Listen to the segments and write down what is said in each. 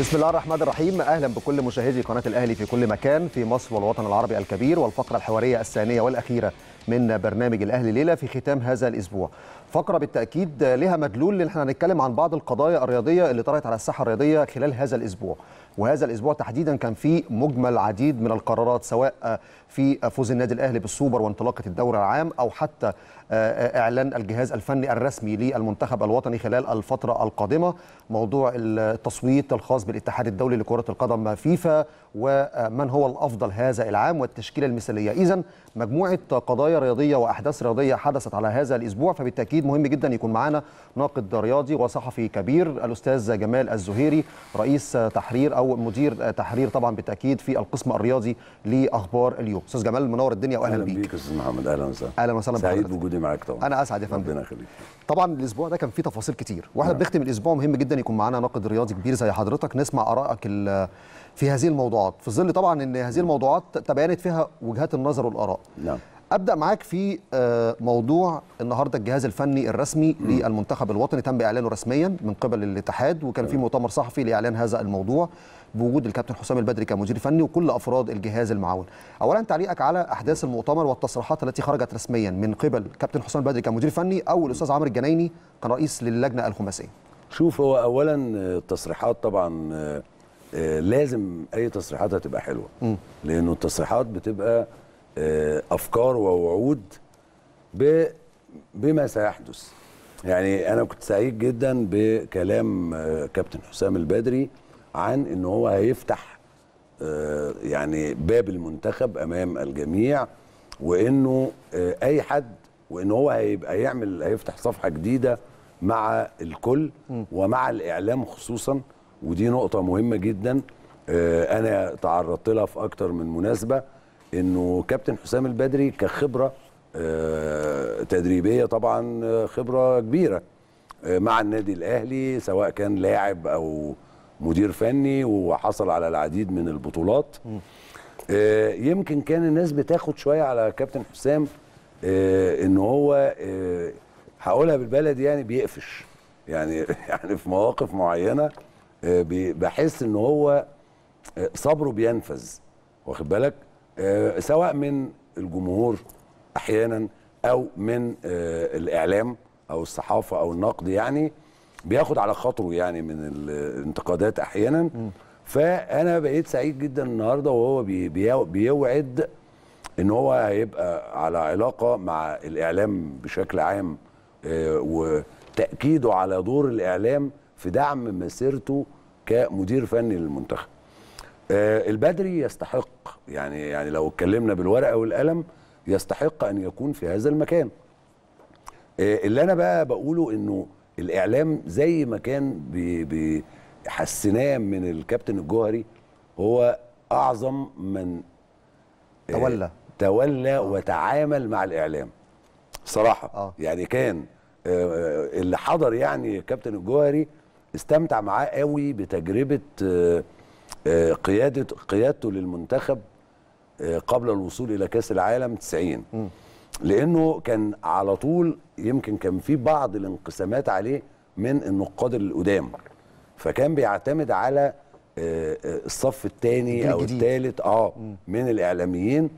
بسم الله الرحمن الرحيم اهلا بكل مشاهدي قناه الاهلي في كل مكان في مصر والوطن العربي الكبير والفقره الحواريه الثانيه والاخيره من برنامج الاهلي ليله في ختام هذا الاسبوع فقرة بالتأكيد لها مدلول لأن احنا هنتكلم عن بعض القضايا الرياضية اللي طرأت على الساحة الرياضية خلال هذا الأسبوع وهذا الأسبوع تحديدا كان في مجمل عديد من القرارات سواء في فوز النادي الأهلي بالسوبر وانطلاقة الدوري العام أو حتى إعلان الجهاز الفني الرسمي للمنتخب الوطني خلال الفترة القادمة موضوع التصويت الخاص بالاتحاد الدولي لكرة القدم فيفا ومن هو الأفضل هذا العام والتشكيلة المثالية إذا مجموعة قضايا رياضية وأحداث رياضية حدثت على هذا الأسبوع فبالتأكيد بالتحديد مهم جدا يكون معانا ناقد رياضي وصحفي كبير الاستاذ جمال الزهيري رئيس تحرير او مدير تحرير طبعا بالتاكيد في القسم الرياضي لاخبار اليوم استاذ جمال منور الدنيا واهلا بيك اهلا بيك استاذ محمد اهلا وسهلا اهلا وسهلا سعيد بوجودي معاك طبعا انا اسعد يا فندم ربنا يخليك طبعا الاسبوع ده كان فيه تفاصيل كتير واحنا نعم. بنختم الاسبوع مهم جدا يكون معانا ناقد رياضي كبير زي حضرتك نسمع ارائك في هذه الموضوعات في ظل طبعا ان هذه الموضوعات تبينت فيها وجهات النظر والاراء نعم ابدا معاك في آه، موضوع النهارده الجهاز الفني الرسمي للمنتخب الوطني تم اعلانه رسميا من قبل الاتحاد وكان في مؤتمر صحفي لاعلان هذا الموضوع بوجود الكابتن حسام البدري كمدير فني وكل افراد الجهاز المعاون. اولا تعليقك على احداث المؤتمر والتصريحات التي خرجت رسميا من قبل كابتن حسام البدري كمدير فني او الاستاذ عمرو الجنايني كان رئيس للجنه الخماسيه. شوف هو اولا آه، التصريحات طبعا آه، لازم اي تصريحات هتبقى حلوه لانه التصريحات بتبقى آه، افكار ووعود بما سيحدث يعني انا كنت سعيد جدا بكلام آه، كابتن حسام البدري عن ان هو هيفتح آه، يعني باب المنتخب امام الجميع وانه اي حد وان هو هيبقى يعمل هيفتح صفحه جديده مع الكل ومع الاعلام خصوصا ودي نقطه مهمه جدا انا تعرضت لها في اكتر من مناسبه انه كابتن حسام البدري كخبره آه، تدريبيه طبعا آه، خبره كبيره آه، مع النادي الاهلي سواء كان لاعب او مدير فني وحصل على العديد من البطولات يمكن كان الناس بتاخد شويه على كابتن حسام ان هو هقولها بالبلد يعني بيقفش يعني يعني في مواقف معينه بحس ان هو صبره بينفذ واخد بالك آه، سواء من الجمهور احيانا او من آه، الاعلام او الصحافه او النقد يعني بياخد على خاطره يعني من الانتقادات احيانا فانا بقيت سعيد جدا النهارده وهو بيوعد ان هو هيبقى على علاقه مع الاعلام بشكل عام آه، وتاكيده على دور الاعلام في دعم مسيرته كمدير فني للمنتخب آه البدري يستحق يعني يعني لو اتكلمنا بالورقه والقلم يستحق ان يكون في هذا المكان آه اللي انا بقى بقوله انه الاعلام زي ما كان بيحسناه من الكابتن الجوهري هو اعظم من آه تولى تولى آه. وتعامل مع الاعلام صراحه آه. يعني كان آه، اللي حضر يعني كابتن الجوهري استمتع معاه قوي بتجربه آه، آه، قيادة قيادته للمنتخب آه، قبل الوصول الى كاس العالم 90 لانه كان على طول يمكن كان في بعض الانقسامات عليه من النقاد القدام فكان بيعتمد على آه، الصف الثاني او الثالث اه من الاعلاميين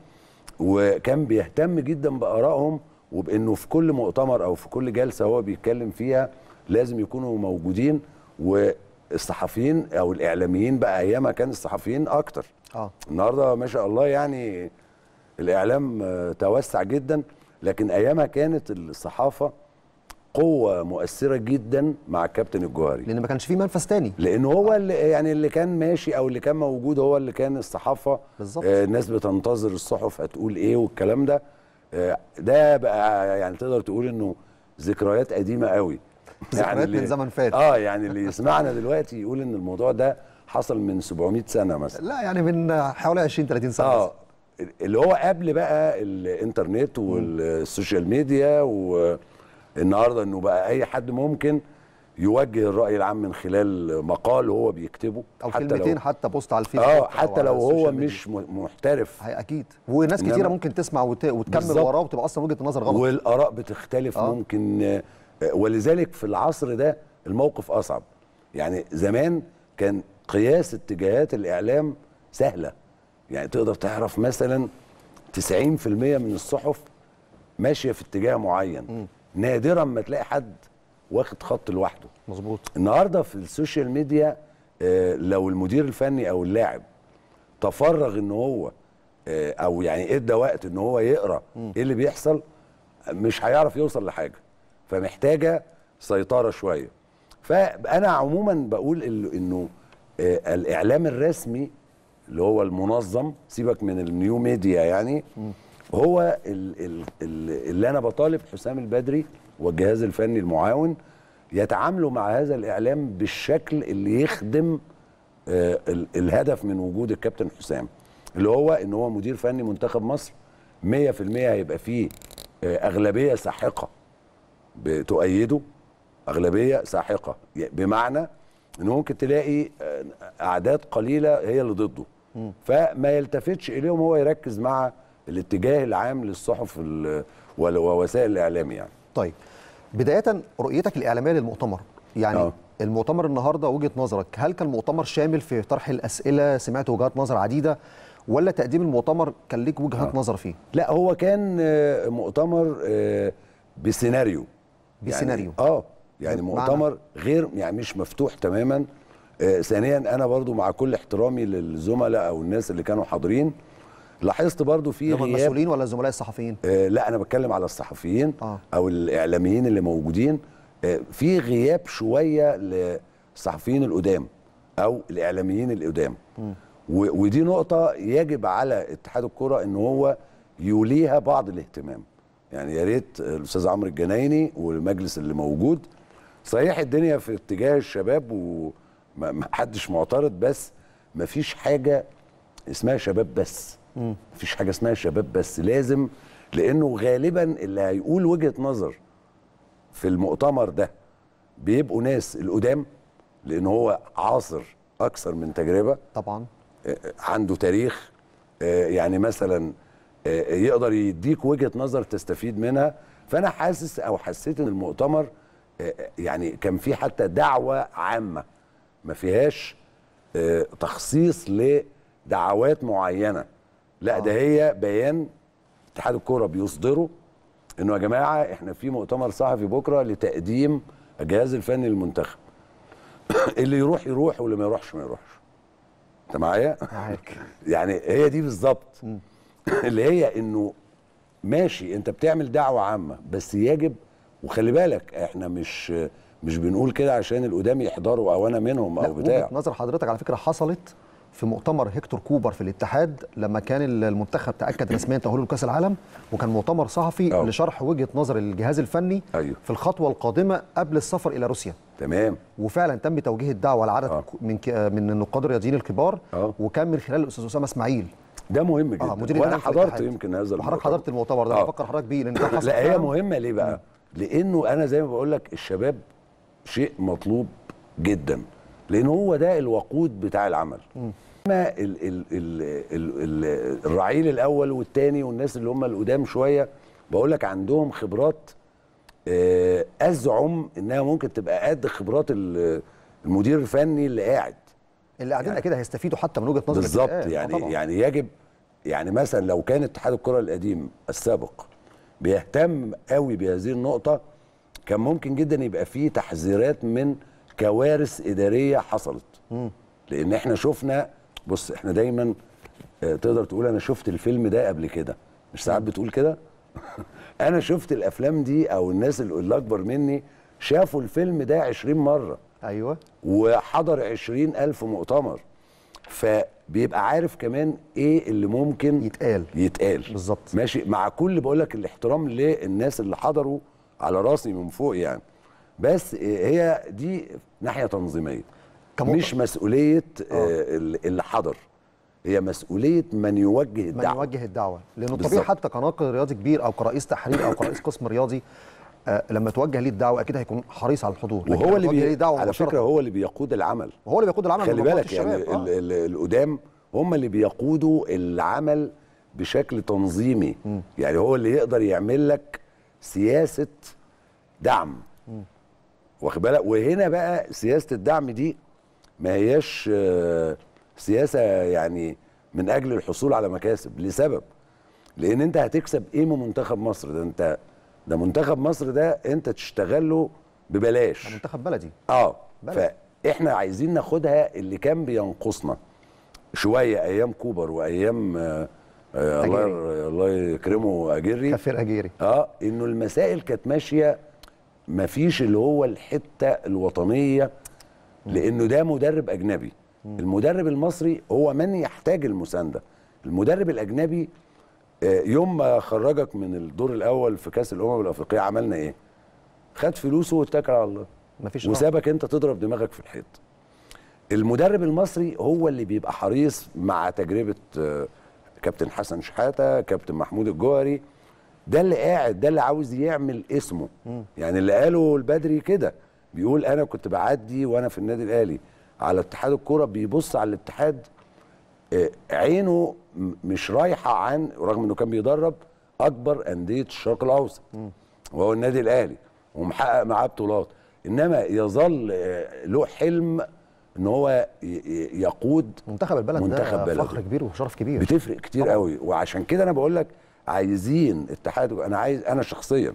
وكان بيهتم جدا بارائهم وبانه في كل مؤتمر او في كل جلسه هو بيتكلم فيها لازم يكونوا موجودين و الصحفيين او الاعلاميين بقى ايامها كان الصحفيين اكتر اه النهارده ما شاء الله يعني الاعلام آه، توسع جدا لكن ايامها كانت الصحافه قوه مؤثره جدا مع الكابتن الجوهري لان ما كانش في منفس تاني لان هو آه. اللي يعني اللي كان ماشي او اللي كان موجود هو اللي كان الصحافه بالظبط آه الناس بتنتظر الصحف هتقول ايه والكلام ده آه ده بقى يعني تقدر تقول انه ذكريات قديمه قوي يعني من زمن فات اه يعني اللي يسمعنا دلوقتي يقول ان الموضوع ده حصل من 700 سنه مثلا لا يعني من حوالي 20 30 سنه اه اللي هو قبل بقى الانترنت والسوشيال ميديا والنهارده انه بقى اي حد ممكن يوجه الراي العام من خلال مقال هو بيكتبه او حتى كلمتين لو حتى بوست على الفيسبوك اه حتى لو هو مش محترف اكيد وناس كتيره ممكن تسمع وت... وتكمل وراه وتبقى اصلا وجهه النظر غلط والاراء بتختلف آه. ممكن ولذلك في العصر ده الموقف اصعب يعني زمان كان قياس اتجاهات الاعلام سهله يعني تقدر تعرف مثلا 90% من الصحف ماشيه في اتجاه معين م. نادرا ما تلاقي حد واخد خط لوحده مظبوط النهارده في السوشيال ميديا آه، لو المدير الفني او اللاعب تفرغ ان هو آه، او يعني ادى وقت ان هو يقرا ايه اللي بيحصل مش هيعرف يوصل لحاجه فمحتاجه سيطره شويه فانا عموما بقول انه آه، الاعلام الرسمي اللي هو المنظم سيبك من النيو ميديا يعني هو اللي انا بطالب حسام البدري والجهاز الفني المعاون يتعاملوا مع هذا الاعلام بالشكل اللي يخدم آه، الهدف من وجود الكابتن حسام اللي هو ان هو مدير فني منتخب مصر 100% هيبقى فيه آه، اغلبيه ساحقه بتؤيده اغلبيه ساحقه يعني بمعنى انه ممكن تلاقي آه، اعداد قليله هي اللي ضده فما يلتفتش اليهم هو يركز مع الاتجاه العام للصحف ووسائل الاعلام يعني طيب بدايه رؤيتك الاعلاميه للمؤتمر يعني أوه. المؤتمر النهارده وجهه نظرك هل كان المؤتمر شامل في طرح الاسئله سمعت وجهات نظر عديده ولا تقديم المؤتمر كان لك وجهات أوه. نظر فيه لا هو كان آه، مؤتمر آه، بسيناريو بسيناريو يعني اه يعني مؤتمر غير يعني مش مفتوح تماما آه ثانيا انا برضو مع كل احترامي للزملاء او الناس اللي كانوا حاضرين لاحظت برضو في هم المسؤولين ولا الزملاء الصحفيين آه لا انا بتكلم على الصحفيين آه. او الاعلاميين اللي موجودين آه في غياب شويه للصحفيين القدام او الاعلاميين القدام ودي نقطه يجب على اتحاد الكره ان هو يوليها بعض الاهتمام يعني يا ريت الاستاذ عمرو الجنايني والمجلس اللي موجود صحيح الدنيا في اتجاه الشباب ومحدش معترض بس مفيش حاجه اسمها شباب بس ما مفيش حاجه اسمها شباب بس لازم لانه غالبا اللي هيقول وجهه نظر في المؤتمر ده بيبقوا ناس القدام لان هو عاصر اكثر من تجربه طبعا آه، آه، عنده تاريخ آه، يعني مثلا آه، آه، يقدر يديك وجهه نظر تستفيد منها فانا حاسس او حسيت ان المؤتمر آه، يعني كان في حتى دعوه عامه ما فيهاش تخصيص لدعوات معينه لا ده هي بيان اتحاد الكوره بيصدره انه يا جماعه احنا في مؤتمر صحفي بكره لتقديم الجهاز الفني للمنتخب اللي يروح يروح واللي ما يروحش ما يروحش انت معايا معاك يعني هي دي بالظبط اللي هي انه ماشي انت بتعمل دعوه عامه بس يجب وخلي بالك احنا مش مش بنقول كده عشان القدام يحضروا او انا منهم او بتاع وجهه نظر حضرتك على فكره حصلت في مؤتمر هيكتور كوبر في الاتحاد لما كان المنتخب تاكد رسميا تاهله لكاس العالم وكان مؤتمر صحفي أوه. لشرح وجهه نظر الجهاز الفني أيوه. في الخطوه القادمه قبل السفر الى روسيا تمام وفعلا تم توجيه الدعوه لعدد أوه. من من النقاد الرياضيين الكبار أوه. وكان من خلال الاستاذ اسامه اسماعيل ده مهم آه، جدا آه مدير وانا حضرت يمكن هذا المؤتمر حضرتك حضرت المؤتمر ده آه. بفكر حضرتك بيه لان ده حصل لا هي مهمه ليه بقى؟ لانه انا زي ما بقول لك الشباب شيء مطلوب جدا لان هو ده الوقود بتاع العمل اما الرعيل الاول والثاني والناس اللي هم القدام شويه بقول لك عندهم خبرات آه، ازعم انها ممكن تبقى قد خبرات المدير الفني اللي قاعد اللي قاعدين يعني اكيد هيستفيدوا حتى من وجهه نظر بالظبط آه، يعني طبعا. يعني يجب يعني مثلا لو كان اتحاد الكره القديم السابق بيهتم قوي بهذه النقطه كان ممكن جدا يبقى فيه تحذيرات من كوارث اداريه حصلت م. لان احنا شفنا بص احنا دايما آه، تقدر تقول انا شفت الفيلم ده قبل كده مش ساعات بتقول كده انا شفت الافلام دي او الناس اللي الاكبر مني شافوا الفيلم ده 20 مره ايوه وحضر 20000 مؤتمر فبيبقى عارف كمان ايه اللي ممكن يتقال يتقال بالظبط ماشي مع كل بقول لك الاحترام للناس اللي حضروا على راسي من فوق يعني بس هي دي ناحيه تنظيميه مش مسؤوليه آه. آه، اللي حضر هي مسؤوليه من يوجه الدعوه من يوجه الدعوه لانه طبيعي حتى كناقد رياضي كبير او كرئيس تحرير او كرئيس قسم رياضي آه، لما توجه ليه الدعوه اكيد هيكون حريص على الحضور وهو اللي بي... دعوه على فكره هو اللي بيقود العمل هو اللي بيقود العمل خلي بالك يعني القدام هم اللي بيقودوا العمل بشكل تنظيمي م. يعني هو اللي يقدر يعمل لك سياسه دعم واخد بالك وهنا بقى سياسه الدعم دي ما هياش آه، سياسه يعني من اجل الحصول على مكاسب لسبب لان انت هتكسب ايه من منتخب مصر ده انت ده منتخب مصر ده انت تشتغل له ببلاش منتخب بلدي اه بلد. فاحنا عايزين ناخدها اللي كان بينقصنا شويه ايام كوبر وايام آه, آه، الله الله يكرمه اجيري كفير اجيري اه انه المسائل كانت ماشيه ما فيش اللي هو الحته الوطنيه لانه ده مدرب اجنبي المدرب المصري هو من يحتاج المسانده المدرب الاجنبي يوم ما خرجك من الدور الاول في كاس الامم الافريقيه عملنا ايه؟ خد فلوسه واتكل على الله مفيش وسابك انت تضرب دماغك في الحيط المدرب المصري هو اللي بيبقى حريص مع تجربه آه، كابتن حسن شحاته كابتن محمود الجوهري ده اللي قاعد ده اللي عاوز يعمل اسمه م. يعني اللي قاله البدري كده بيقول انا كنت بعدي وانا في النادي الاهلي على اتحاد الكوره بيبص على الاتحاد آه، عينه مش رايحه عن رغم انه كان بيدرب اكبر انديه الشرق الاوسط وهو النادي الاهلي ومحقق معاه بطولات انما يظل آه، له حلم ان هو يقود منتخب البلد منتخب ده فخر كبير وشرف كبير بتفرق كتير قوي وعشان كده انا بقول لك عايزين اتحاد انا عايز انا شخصيا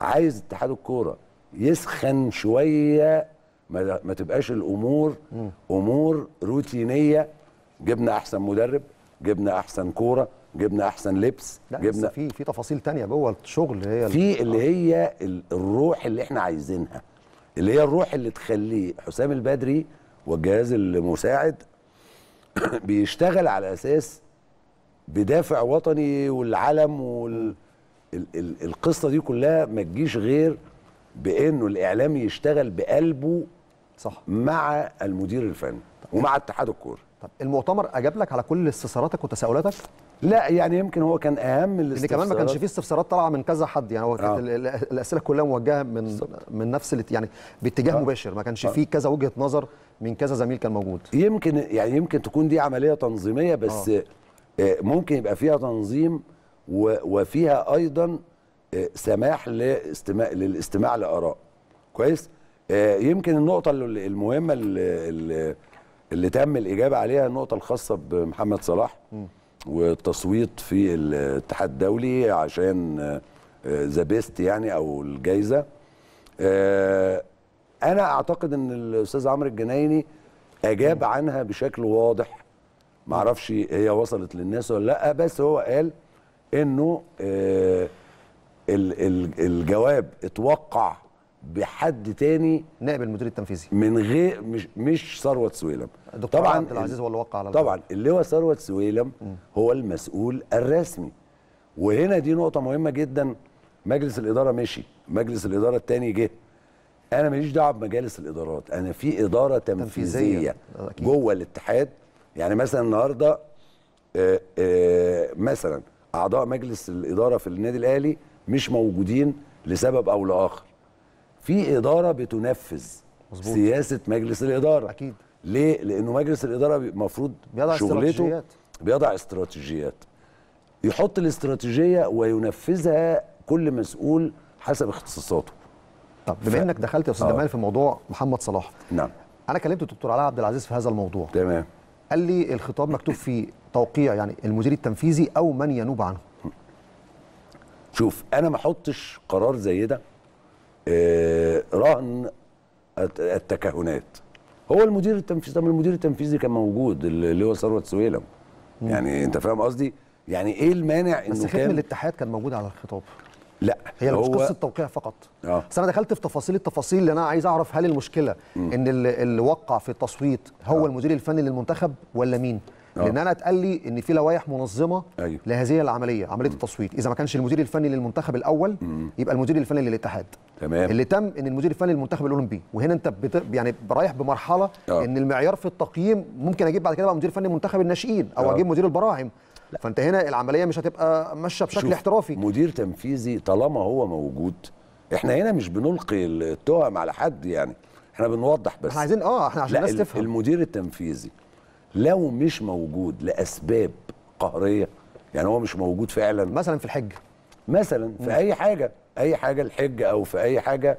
عايز اتحاد الكوره يسخن شويه ما, ما تبقاش الامور امور روتينيه جبنا احسن مدرب جبنا احسن كوره جبنا احسن لبس لا جبنا في في تفاصيل تانية جوه الشغل هي في اللي هي الروح اللي احنا عايزينها اللي هي الروح اللي تخلي حسام البدري والجهاز المساعد بيشتغل على اساس بدافع وطني والعلم وال دي كلها ما تجيش غير بانه الاعلام يشتغل بقلبه صح مع المدير الفني ومع اتحاد الكوره طب المؤتمر اجاب لك على كل استفساراتك وتساؤلاتك؟ لا يعني يمكن هو كان اهم الاستفسارات كمان ما كانش فيه استفسارات طالعه من كذا حد يعني هو كانت آه. الاسئله كلها موجهه من بالزبط. من نفس يعني باتجاه آه. مباشر ما كانش آه. فيه كذا وجهه نظر من كذا زميل كان موجود يمكن يعني يمكن تكون دي عمليه تنظيميه بس آه. آه، ممكن يبقى فيها تنظيم وفيها ايضا آه، سماح لاستماع للاستماع لاراء كويس يمكن النقطه المهمه اللي اللي تم الاجابه عليها النقطه الخاصه بمحمد صلاح والتصويت في الاتحاد الدولي عشان آه، ذا بيست يعني او الجايزه آه، انا اعتقد ان الاستاذ عمرو الجنايني اجاب عنها بشكل واضح معرفش هي وصلت للناس ولا لا بس هو قال انه آه، الجواب اتوقع بحد تاني نائب المدير التنفيذي من غير مش مش ثروت سويلم طبعا عبد العزيز هو اللي وقع على طبعا اللي هو ثروت سويلم هو المسؤول الرسمي وهنا دي نقطه مهمه جدا مجلس الاداره مشي مجلس الاداره الثاني جه انا ماليش دعوه بمجالس الادارات انا في اداره تنفيذيه, تنفيذية. آه، جوه الاتحاد يعني مثلا النهارده آه، آه، مثلا اعضاء مجلس الاداره في النادي الاهلي مش موجودين لسبب او لاخر في اداره بتنفذ مزبوط. سياسه مجلس الاداره اكيد ليه لانه مجلس الاداره المفروض شغلته استراتيجيات. بيضع استراتيجيات يحط الاستراتيجيه وينفذها كل مسؤول حسب اختصاصاته طب بما ف... انك دخلت يا استاذ آه. جمال في موضوع محمد صلاح نعم انا كلمت الدكتور علاء عبد العزيز في هذا الموضوع تمام قال لي الخطاب مكتوب فيه توقيع يعني المدير التنفيذي او من ينوب عنه شوف انا ما احطش قرار زي ده آه، رهن التكهنات هو المدير التنفيذي طب المدير التنفيذي كان موجود اللي هو ثروت سويلم يعني انت فاهم قصدي يعني ايه المانع انه بس ختم كان... الاتحاد كان موجود على الخطاب لا هي هو... مش قصه توقيع فقط آه. بس انا دخلت في تفاصيل التفاصيل اللي انا عايز اعرف هل المشكله مم. ان اللي وقع في التصويت هو أوه. المدير الفني للمنتخب ولا مين أوه. لان انا اتقال لي ان في لوائح منظمه أيوه. لهذه العمليه عمليه التصويت اذا ما كانش المدير الفني للمنتخب الاول مم. يبقى المدير الفني للاتحاد تمام اللي تم ان المدير الفني للمنتخب الاولمبي وهنا انت بت... يعني رايح بمرحله أوه. ان المعيار في التقييم ممكن اجيب بعد كده بقى مدير فني منتخب الناشئين او أوه. اجيب مدير البراعم لا. فانت هنا العمليه مش هتبقى ماشيه بشكل احترافي مدير تنفيذي طالما هو موجود احنا هنا مش بنلقي التهم على حد يعني احنا بنوضح بس احنا عايزين اه احنا عشان الناس تفهم المدير التنفيذي لو مش موجود لاسباب قهريه يعني هو مش موجود فعلا مثلا في الحج مثلا في مم. اي حاجه اي حاجه الحج او في اي حاجه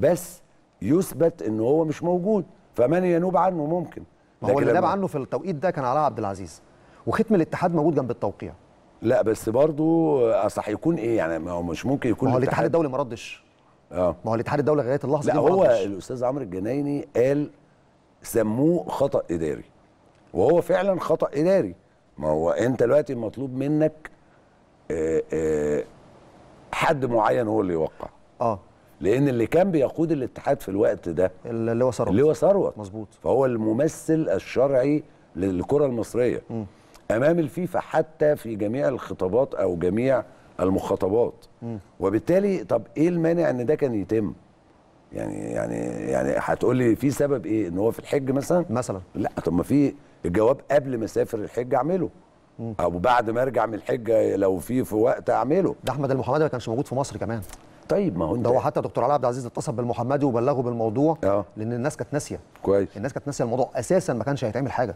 بس يثبت ان هو مش موجود فمن ينوب عنه ممكن ما هو اللي ناب عنه في التوقيت ده كان علاء عبد العزيز وختم الاتحاد موجود جنب التوقيع لا بس برضو اصح آه، يكون ايه يعني ما هو مش ممكن يكون ما هو الاتحاد الدولي ما ردش اه ما هو الاتحاد الدولي لغايه اللحظه لا دي ما هو الاستاذ عمرو الجنايني قال سموه خطا اداري وهو فعلا خطا اداري ما هو انت دلوقتي مطلوب منك آه، آه، حد معين هو اللي يوقع اه لان اللي كان بيقود الاتحاد في الوقت ده اللي هو ثروت اللي هو ثروت مظبوط فهو الممثل الشرعي للكره المصريه م. امام الفيفا حتى في جميع الخطابات او جميع المخاطبات وبالتالي طب ايه المانع ان ده كان يتم يعني يعني يعني هتقول لي في سبب ايه ان هو في الحج مثلا مثلا لا طب ما في الجواب قبل ما اسافر الحج اعمله او بعد ما ارجع من الحجه لو في في وقت اعمله ده احمد المحمدي ما كانش موجود في مصر كمان طيب ما هو انت ده هو حتى دكتور علاء عبد العزيز اتصل بالمحمدي وبلغه بالموضوع أه. لان الناس كانت ناسيه كويس الناس كانت ناسيه الموضوع اساسا ما كانش هيتعمل حاجه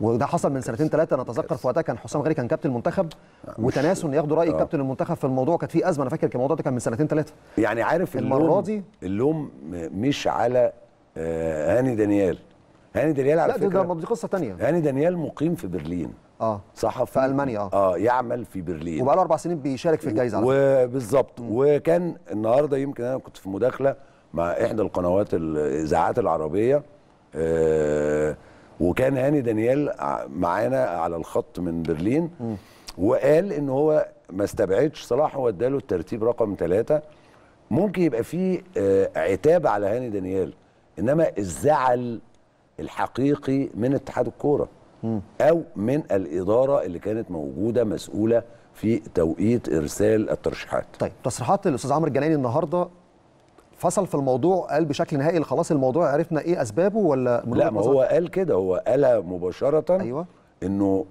وده حصل من سنتين ثلاثه انا اتذكر في وقتها كان حسام غالي كان كابتن المنتخب آه، وتناسوا ان ياخدوا راي أه. كابتن المنتخب في الموضوع كانت في ازمه انا فاكر الموضوع ده كان من سنتين ثلاثه يعني عارف المره دي اللوم مش على آه، هاني دانيال هاني دانيال على لا فكره لا دي, دي قصه ثانيه هاني دانيال مقيم في برلين اه صحفي في المانيا اه اه يعمل في برلين وبقاله اربع سنين بيشارك في الجائزه وبالظبط وكان النهارده يمكن انا كنت في مداخله مع احدى القنوات الاذاعات العربيه آه وكان هاني دانيال معانا على الخط من برلين م. وقال ان هو ما استبعدش صلاح هو اداله الترتيب رقم ثلاثه ممكن يبقى فيه آه عتاب على هاني دانيال انما الزعل الحقيقي من اتحاد الكوره او من الاداره اللي كانت موجوده مسؤوله في توقيت ارسال الترشيحات طيب تصريحات الاستاذ عمرو الجناني النهارده فصل في الموضوع قال بشكل نهائي خلاص الموضوع عرفنا ايه اسبابه ولا لا ما هو قال كده هو قال مباشره ايوه انه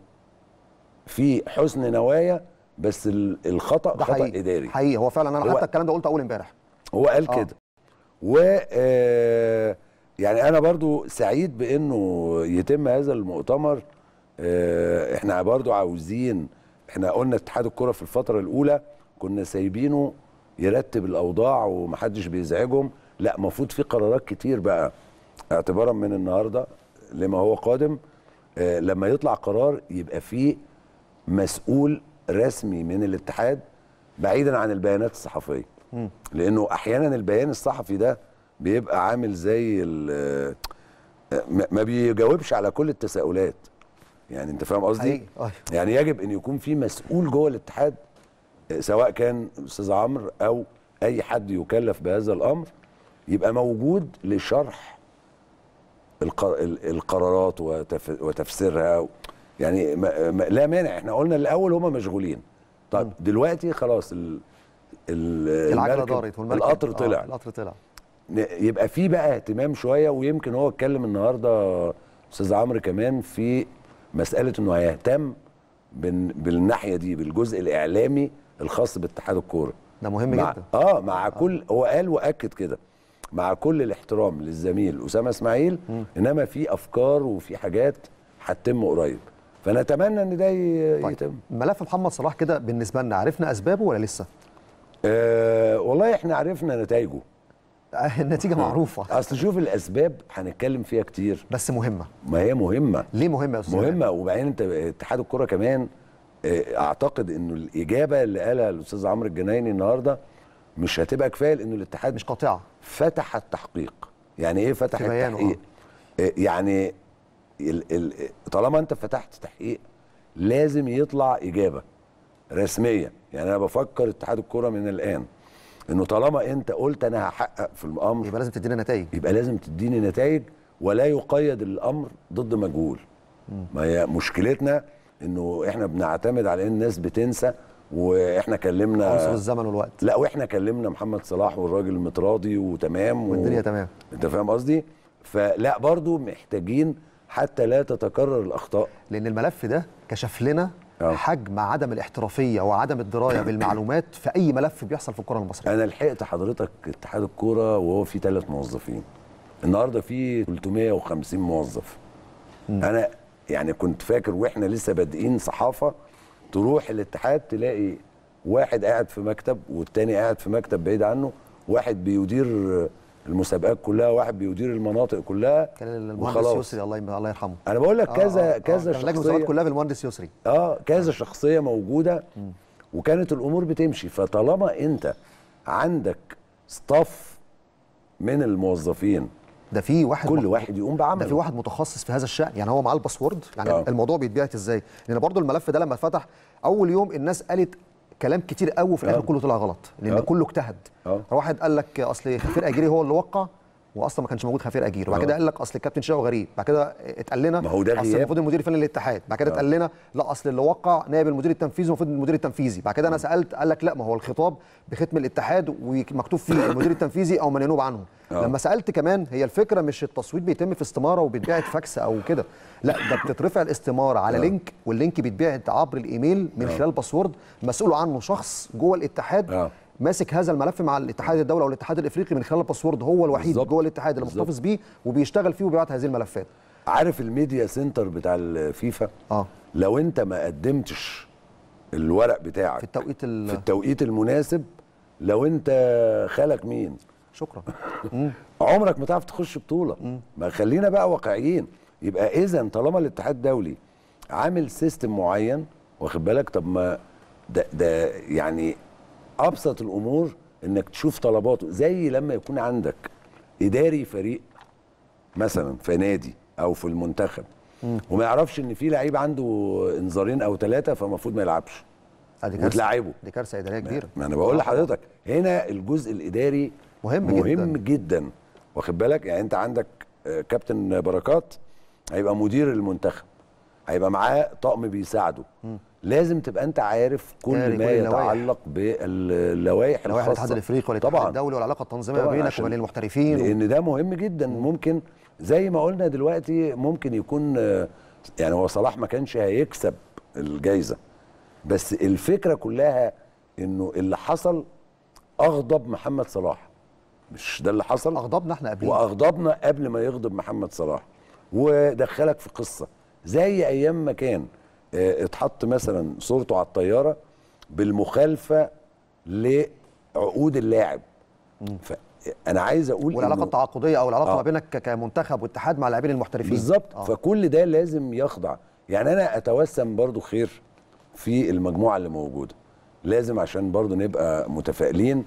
في حسن نوايا بس الخطا ده خطا حقيقي. اداري حقيقي هو فعلا انا حتى الكلام ده قلته اول امبارح هو قال آه. كده و آه يعني انا برضو سعيد بانه يتم هذا المؤتمر آه، احنا برضو عاوزين احنا قلنا اتحاد الكره في الفتره الاولى كنا سايبينه يرتب الاوضاع ومحدش بيزعجهم لا المفروض في قرارات كتير بقى اعتبارا من النهارده لما هو قادم آه، لما يطلع قرار يبقى فيه مسؤول رسمي من الاتحاد بعيدا عن البيانات الصحفيه لانه احيانا البيان الصحفي ده بيبقى عامل زي ما بيجاوبش على كل التساؤلات يعني انت فاهم قصدي أيوه. يعني يجب ان يكون في مسؤول جوه الاتحاد سواء كان استاذ عمرو او اي حد يكلف بهذا الامر يبقى موجود لشرح القرارات وتفسيرها يعني لا مانع احنا قلنا الاول هما مشغولين طب دلوقتي خلاص العجله دارت والمركب القطر آه طلع القطر طلع يبقى في بقى اهتمام شويه ويمكن هو اتكلم النهارده استاذ عمرو كمان في مساله انه هيهتم بالناحيه دي بالجزء الاعلامي الخاص باتحاد الكوره ده مهم مع جدا اه مع آه. كل هو قال واكد كده مع كل الاحترام للزميل اسامه اسماعيل م. انما في افكار وفي حاجات هتتم قريب فنتمنى ان ده طيب. يتم طيب. ملف محمد صلاح كده بالنسبه لنا عرفنا اسبابه ولا لسه؟ آه والله احنا عرفنا نتائجه النتيجه معروفه اصل شوف الاسباب هنتكلم فيها كتير بس مهمه ما هي مهمه ليه مهمه يا استاذ مهمه وبعدين انت اتحاد الكره كمان آه، اعتقد انه الاجابه اللي قالها الاستاذ عمرو الجنايني النهارده مش هتبقى كفايه لانه الاتحاد مش قاطعه فتح التحقيق يعني ايه فتح التحقيق آه. آه، يعني طالما انت فتحت تحقيق لازم يطلع اجابه رسميه يعني انا بفكر اتحاد الكره من الان انه طالما انت قلت انا هحقق في الامر يبقى لازم تديني نتائج يبقى لازم تديني نتائج ولا يقيد الامر ضد مجهول ما هي مشكلتنا انه احنا بنعتمد على ان الناس بتنسى واحنا كلمنا عنصر الزمن والوقت لا واحنا كلمنا محمد صلاح والراجل متراضي وتمام والدنيا و... تمام انت فاهم قصدي فلا برضو محتاجين حتى لا تتكرر الاخطاء لان الملف ده كشف لنا أوه. حجم عدم الاحترافيه وعدم الدرايه بالمعلومات في اي ملف بيحصل في الكره المصريه انا لحقت حضرتك اتحاد الكوره وهو فيه ثلاث موظفين النهارده فيه 350 موظف م. انا يعني كنت فاكر واحنا لسه بادئين صحافه تروح الاتحاد تلاقي واحد قاعد في مكتب والتاني قاعد في مكتب بعيد عنه واحد بيدير المسابقات كلها واحد بيدير المناطق كلها كان المهندس يسري الله الله يرحمه انا بقول لك كذا آه كذا آه, آه، كان شخصيه كلها في المهندس يسري اه كذا آه. شخصيه موجوده وكانت الامور بتمشي فطالما انت عندك ستاف من الموظفين ده في واحد كل واحد يقوم بعمله ده في واحد متخصص في هذا الشأن يعني هو معاه الباسورد يعني آه. الموضوع بيتبعت ازاي لان برضو الملف ده لما اتفتح اول يوم الناس قالت كلام كتير قوي في الاخر آه. كله طلع غلط لان أوه. كله اجتهد آه. واحد قال لك اصل خفير اجري هو اللي وقع واصلا ما كانش موجود خفير اجير وبعد كده آه. قال لك اصل الكابتن شاو غريب بعد كده اتقال لنا ما هو ده اصل المفروض المدير الفني للاتحاد بعد كده آه. اتقال لنا لا اصل اللي وقع نائب المدير التنفيذي المفروض المدير التنفيذي بعد كده انا سالت قال لك لا ما هو الخطاب بختم الاتحاد ومكتوب فيه المدير التنفيذي او من ينوب عنه أوه. لما سالت كمان هي الفكره مش التصويت بيتم في استماره وبيتباعت فاكس او كده لا ده بتترفع الاستماره على آه. لينك واللينك بيتباعت عبر الايميل من خلال باسورد مسؤول عنه شخص جوه الاتحاد ماسك هذا الملف مع الاتحاد الدولي او الاتحاد الافريقي من خلال الباسورد هو الوحيد بالزبط. جوه الاتحاد اللي محتفظ بيه وبيشتغل فيه وبيبعت هذه الملفات عارف الميديا سنتر بتاع الفيفا اه لو انت ما قدمتش الورق بتاعك في التوقيت في التوقيت المناسب لو انت خالك مين شكرا عمرك ما تعرف تخش بطوله ما خلينا بقى واقعيين يبقى اذا طالما الاتحاد الدولي عامل سيستم معين واخد بالك طب ما ده ده يعني ابسط الامور انك تشوف طلباته زي لما يكون عندك اداري فريق مثلا في نادي او في المنتخب وما يعرفش ان في لعيب عنده انذارين او ثلاثه فالمفروض ما يلعبش آه، دي كارثه وتلعبه دي كارثه اداريه كبيره ما انا بقول آه، لحضرتك هنا الجزء الاداري مهم, مهم جدا مهم جدا واخد بالك يعني انت عندك آه، كابتن بركات هيبقى مدير المنتخب هيبقى معاه طقم بيساعده لازم تبقى انت عارف كل ما يتعلق باللوائح الخاصه لوائح الاتحاد الافريقي والاتحاد الدولي والعلاقه التنظيميه بينك وبين المحترفين لان ده مهم جدا ممكن زي ما قلنا دلوقتي ممكن يكون يعني هو صلاح ما كانش هيكسب الجايزه بس الفكره كلها انه اللي حصل اغضب محمد صلاح مش ده اللي حصل اغضبنا احنا قبل واغضبنا قبل ما يغضب محمد صلاح ودخلك في قصه زي ايام ما كان آه، اتحط مثلا صورته على الطياره بالمخالفه لعقود اللاعب فانا عايز اقول والعلاقه التعاقديه او العلاقه ما آه. بينك كمنتخب واتحاد مع اللاعبين المحترفين بالظبط آه. فكل ده لازم يخضع يعني انا اتوسم برضو خير في المجموعه اللي موجوده لازم عشان برضو نبقى متفائلين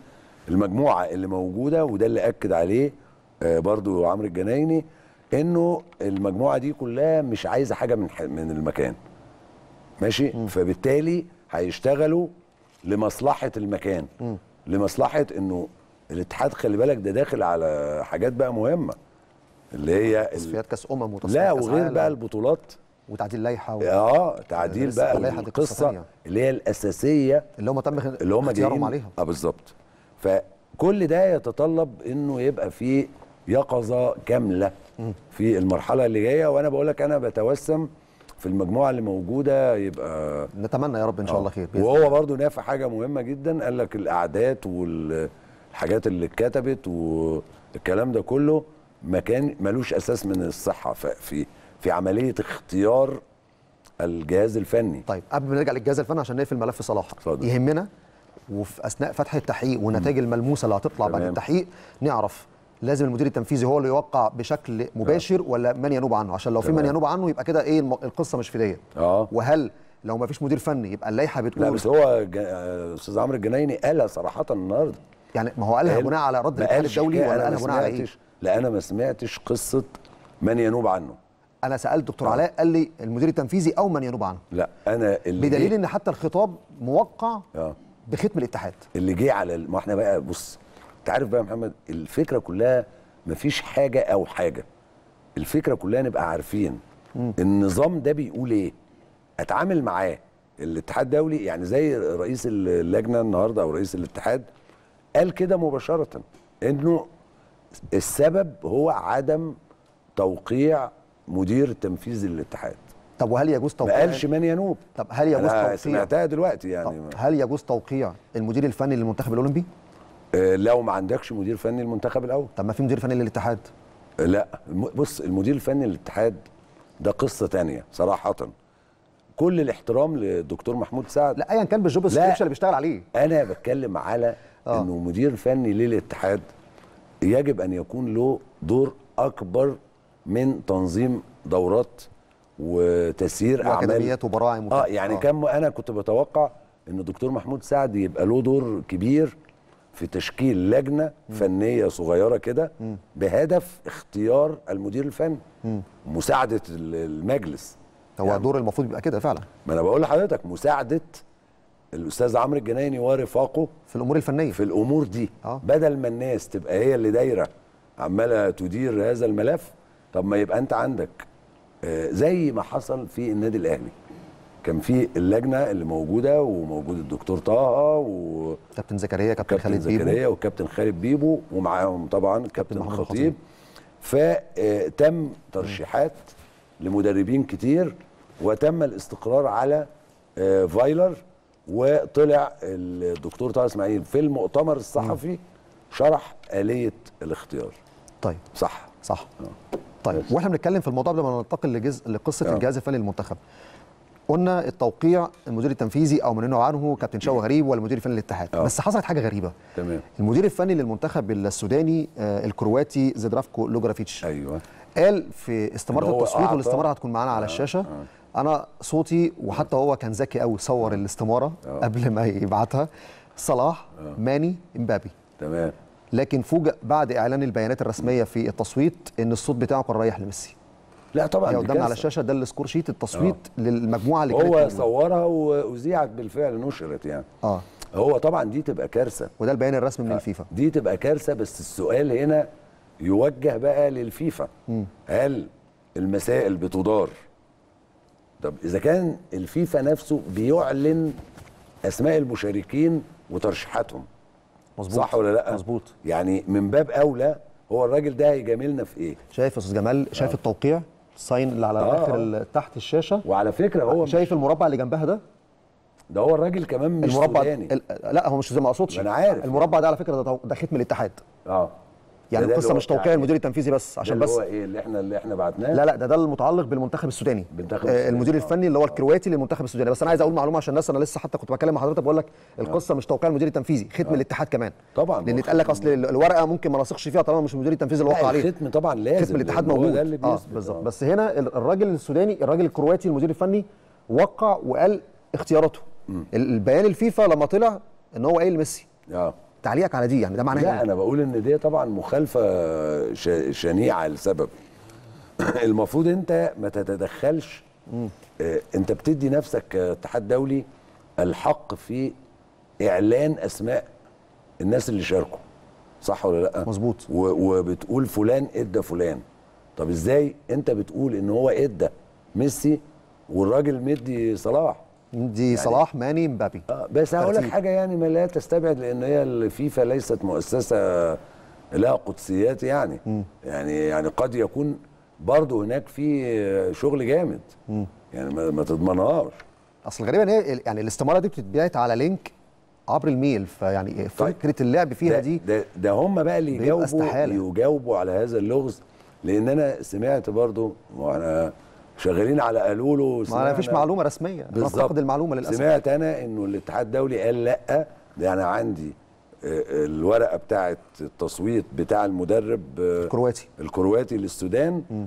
المجموعه اللي موجوده وده اللي اكد عليه آه، برضو عمرو الجنايني انه المجموعه دي كلها مش عايزه حاجه من من المكان ماشي م. فبالتالي هيشتغلوا لمصلحه المكان م. لمصلحه انه الاتحاد خلي بالك ده داخل على حاجات بقى مهمه اللي هي تصفيات كاس امم وتصفيات لا وغير بقى البطولات وتعديل لائحه و... اه تعديل بقى القصه اللي هي الاساسيه اللي هم تم اللي هم جايين عليها اه بالظبط فكل ده يتطلب انه يبقى في يقظه كامله في المرحله اللي جايه وانا بقول لك انا بتوسم في المجموعه اللي موجوده يبقى نتمنى يا رب ان شاء الله آه. خير وهو برضو نافع حاجه مهمه جدا قال لك الاعداد والحاجات اللي اتكتبت والكلام ده كله مكان ملوش اساس من الصحه في في عمليه اختيار الجهاز الفني طيب قبل ما نرجع للجهاز الفني عشان نقفل ملف صلاح يهمنا وفي اثناء فتح التحقيق والنتائج الملموسه اللي هتطلع بعد التحقيق نعرف لازم المدير التنفيذي هو اللي يوقع بشكل مباشر آه. ولا من ينوب عنه عشان لو في من ينوب عنه يبقى كده ايه القصه مش في ديت اه وهل لو ما فيش مدير فني يبقى اللائحه بتقول لا بس هو استاذ عمرو الجنايني قالها صراحه النهارده يعني ما هو قالها بناء على رد الاتحاد الدولي إيه، ولا قالها بناء على ايه؟ لا انا ما سمعتش قصه من ينوب عنه انا سالت دكتور آه. علاء قال لي المدير التنفيذي او من ينوب عنه لا انا اللي بدليل ان حتى الخطاب موقع آه. بختم الاتحاد اللي جه على ما احنا بقى بص انت عارف بقى يا محمد الفكره كلها مفيش حاجه او حاجه الفكره كلها نبقى عارفين م. النظام ده بيقول ايه اتعامل معاه الاتحاد الدولي يعني زي رئيس اللجنه النهارده او رئيس الاتحاد قال كده مباشره انه السبب هو عدم توقيع مدير تنفيذي للاتحاد طب وهل يجوز توقيع ما قالش من ينوب طب هل يجوز توقيع سمعتها دلوقتي يعني هل يجوز توقيع المدير الفني للمنتخب الاولمبي آه، لو ما عندكش مدير فني المنتخب الاول طب ما في مدير فني للاتحاد لا بص المدير الفني للاتحاد ده قصه تانية صراحه كل الاحترام للدكتور محمود سعد لا ايا كان بالجوب سكريبشن اللي بيشتغل عليه انا بتكلم على أوه. انه مدير فني للاتحاد يجب ان يكون له دور اكبر من تنظيم دورات وتسيير اعمال وبراعم اه يعني آه. كم انا كنت بتوقع ان الدكتور محمود سعد يبقى له دور كبير في تشكيل لجنه فنيه صغيره كده بهدف اختيار المدير الفني مساعده المجلس هو يعني دور المفروض يبقى كده فعلا ما انا بقول لحضرتك مساعده الاستاذ عمرو الجنايني ورفاقه في الامور الفنيه في الامور دي آه. بدل ما الناس تبقى هي اللي دايره عماله تدير هذا الملف طب ما يبقى انت عندك آه، زي ما حصل في النادي الاهلي كان في اللجنه اللي موجوده وموجود الدكتور طه وكابتن زكريا كابتن خالد بيبو كابتن زكريا وكابتن خالد بيبو ومعاهم طبعا كابتن الخطيب فتم آه، ترشيحات لمدربين كتير وتم الاستقرار على آه، فايلر وطلع الدكتور طه اسماعيل في المؤتمر الصحفي شرح آلية الاختيار طيب صح صح أه. طيب واحنا بنتكلم في الموضوع قبل ما ننتقل لجزء لقصه آه. الجهاز الفني للمنتخب قلنا التوقيع المدير التنفيذي او من ينوب عنه كابتن شوقي غريب ولا المدير الفني للاتحاد أوه. بس حصلت حاجه غريبه تمام المدير الفني للمنتخب السوداني آه، الكرواتي زيدرافكو لوجرافيتش ايوه قال في استماره التصويت والاستماره هتكون معانا على آه. الشاشه أوه. أوه. انا صوتي وحتى هو كان ذكي قوي صور آه. الاستماره أوه. قبل ما يبعتها صلاح أوه. ماني امبابي تمام لكن فوجئ بعد اعلان البيانات الرسميه في التصويت ان الصوت بتاعه كان رايح لميسي لا طبعا هي قدامنا على الشاشه ده السكور شيت التصويت آه. للمجموعه اللي هو كانت هو صورها واذيعت بالفعل نشرت يعني اه هو طبعا دي تبقى كارثه وده البيان الرسمي من آه. الفيفا دي تبقى كارثه بس السؤال هنا يوجه بقى للفيفا م. هل المسائل بتدار طب اذا كان الفيفا نفسه بيعلن اسماء المشاركين وترشيحاتهم مظبوط صح ولا لا مظبوط يعني من باب اولى هو الراجل ده هيجاملنا في ايه شايف يا استاذ جمال شايف آه. التوقيع الساين اللي على آه اخر آه. تحت الشاشه وعلى فكره هو شايف المربع اللي جنبها ده ده هو الراجل كمان مش المربع سوداني لا هو مش زي ما اقصدش انا عارف المربع ده على فكره ده, ده ختم الاتحاد اه يعني القصه مش توقيع يعني المدير التنفيذي بس عشان بس هو ايه اللي احنا اللي احنا بعتناه لا لا ده ده المتعلق بالمنتخب السوداني آه المدير الفني اللي هو آه. الكرواتي للمنتخب السوداني بس انا عايز اقول معلومه عشان الناس انا لسه حتى كنت بكلم مع حضرتك بقول لك القصه آه. مش توقيع المدير التنفيذي ختم آه. الاتحاد كمان طبعا لان اتقال لك اصل الورقه ممكن ما نثقش فيها طالما مش المدير التنفيذي اللي وقع عليه ختم طبعا لازم ختم الاتحاد موجود بالظبط بس هنا الراجل السوداني الراجل الكرواتي المدير الفني وقع وقال اختياراته البيان الفيفا لما طلع ان هو قايل ميسي اه تعليقك على دي يعني ده معناه لا إيه؟ انا بقول ان دي طبعا مخالفه شنيعه لسبب المفروض انت ما تتدخلش آه، انت بتدي نفسك كاتحاد دولي الحق في اعلان اسماء الناس اللي شاركوا صح ولا لا مظبوط وبتقول فلان ادى فلان طب ازاي انت بتقول ان هو ادى ميسي والراجل مدي صلاح دي يعني صلاح ماني مبابي آه، بس هقول لك حاجه يعني ما لا تستبعد لان هي الفيفا ليست مؤسسه لها قدسيات يعني م. يعني يعني قد يكون برضه هناك في شغل جامد م. يعني ما, ما تضمنهاش اصل غالبا هي يعني الاستماره دي بتتبعت على لينك عبر الميل فيعني طيب. فكره اللعب فيها ده دي ده, ده هم بقى اللي يجاوبوا يجاوبوا على هذا اللغز لان انا سمعت برضه وانا شغالين على قالوا له ما فيش معلومه رسميه بالظبط انا المعلومه للاسف سمعت انا انه الاتحاد الدولي قال لا ده انا عندي آه، آه، الورقه بتاعه التصويت بتاع المدرب آه، الكرواتي الكرواتي للسودان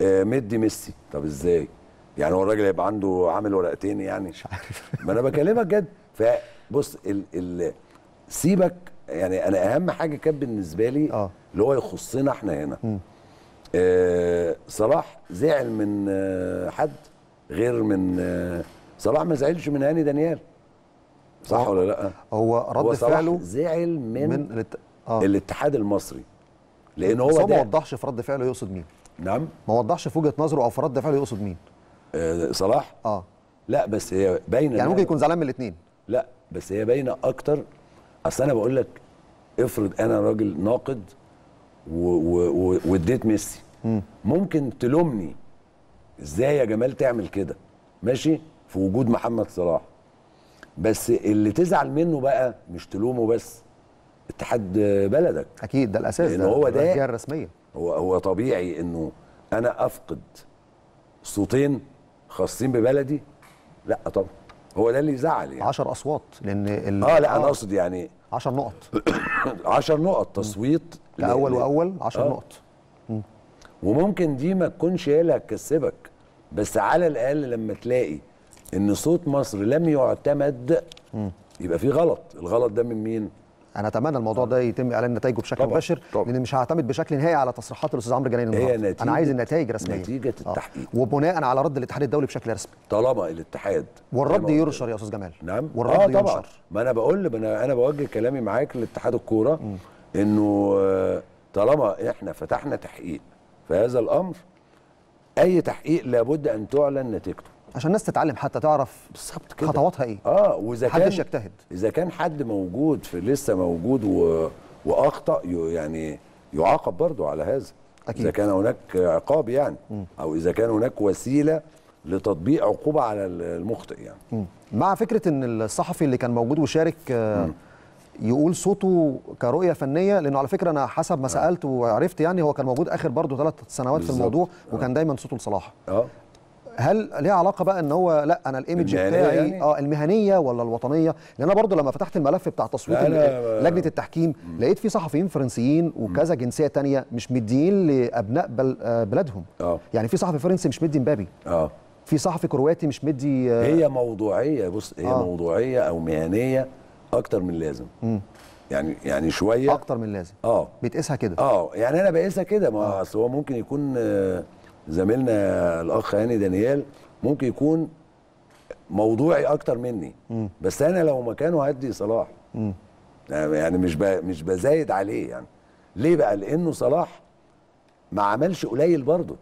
مدي ميسي طب ازاي يعني هو الراجل هيبقى عنده عامل ورقتين يعني مش عارف ما انا بكلمك جد فبص ال ال سيبك يعني انا اهم حاجه كانت بالنسبه لي اللي هو يخصنا احنا هنا م. آه، صلاح زعل من آه، حد غير من آه، صلاح ما زعلش من هاني دانيال صح أوه. ولا لا هو رد هو فعله زعل من, من الات... آه. الاتحاد المصري لان هو ما وضحش في رد فعله يقصد مين نعم ما وضحش في وجهه نظره او في رد فعله يقصد مين آه صلاح اه لا بس هي باينه يعني ممكن يكون زعلان من الاثنين لا بس هي باينه اكتر اصل انا بقول لك افرض انا راجل ناقد واديت ميسي ممكن تلومني ازاي يا جمال تعمل كده ماشي في وجود محمد صلاح بس اللي تزعل منه بقى مش تلومه بس اتحاد بلدك اكيد ده الاساس ده هو ده الجهه الرسميه هو هو طبيعي انه انا افقد صوتين خاصين ببلدي لا طبعا هو ده اللي يزعل يعني 10 اصوات لان اه لا انا آه، اقصد يعني 10 نقط 10 نقط تصويت لاول واول 10 آه. نقط وممكن دي ما تكونش هي اللي هتكسبك بس على الاقل لما تلاقي ان صوت مصر لم يعتمد يبقى في غلط الغلط ده من مين انا اتمنى الموضوع ده يتم اعلان نتائجه بشكل مباشر لان مش هعتمد بشكل نهائي على تصريحات الاستاذ عمرو جنين النهارده انا عايز النتائج رسميه نتيجه آه. التحقيق آه. وبناء على رد الاتحاد الدولي بشكل رسمي طالما الاتحاد والرد ينشر يا استاذ جمال نعم والرد آه طبعا. ينشر ما انا بقول انا انا بوجه كلامي معاك لاتحاد الكوره انه آه، طالما احنا فتحنا تحقيق فهذا الامر اي تحقيق لابد ان تعلن نتيجته عشان الناس تتعلم حتى تعرف بالظبط كده خطواتها ايه اه واذا كان محدش يجتهد اذا كان حد موجود في لسه موجود و... واخطا يعني يعاقب برضه على هذا أكيد. اذا كان هناك عقاب يعني م. او اذا كان هناك وسيله لتطبيق عقوبه على المخطئ يعني م. مع فكره ان الصحفي اللي كان موجود وشارك آه، م. يقول صوته كرؤيه فنيه لانه على فكره انا حسب ما آه. سالت وعرفت يعني هو كان موجود اخر برضه ثلاث سنوات بالزبط. في الموضوع آه. وكان دايما صوته لصلاح اه هل ليها علاقه بقى ان هو لا انا الايمج بتاعي يعني. اه المهنيه ولا الوطنيه لان انا برضه لما فتحت الملف بتاع تصويت لجنه التحكيم مم. لقيت في صحفيين فرنسيين وكذا جنسيه تانية مش مديين لابناء بل آه، بلادهم آه. يعني في صحفي فرنسي مش مدي مبابي اه في صحفي كرواتي مش مدي آه هي موضوعيه بص هي آه. موضوعيه او مهنيه اكتر من اللازم يعني يعني شويه اكتر من اللازم اه بتقيسها كده اه يعني انا بقيسها كده ما آه. اصل هو ممكن يكون آه، زميلنا الاخ هاني دانيال ممكن يكون موضوعي اكتر مني م. بس انا لو مكانه هدي صلاح م. آه، يعني مش مش بزايد عليه يعني ليه بقى لانه صلاح ما عملش قليل برضه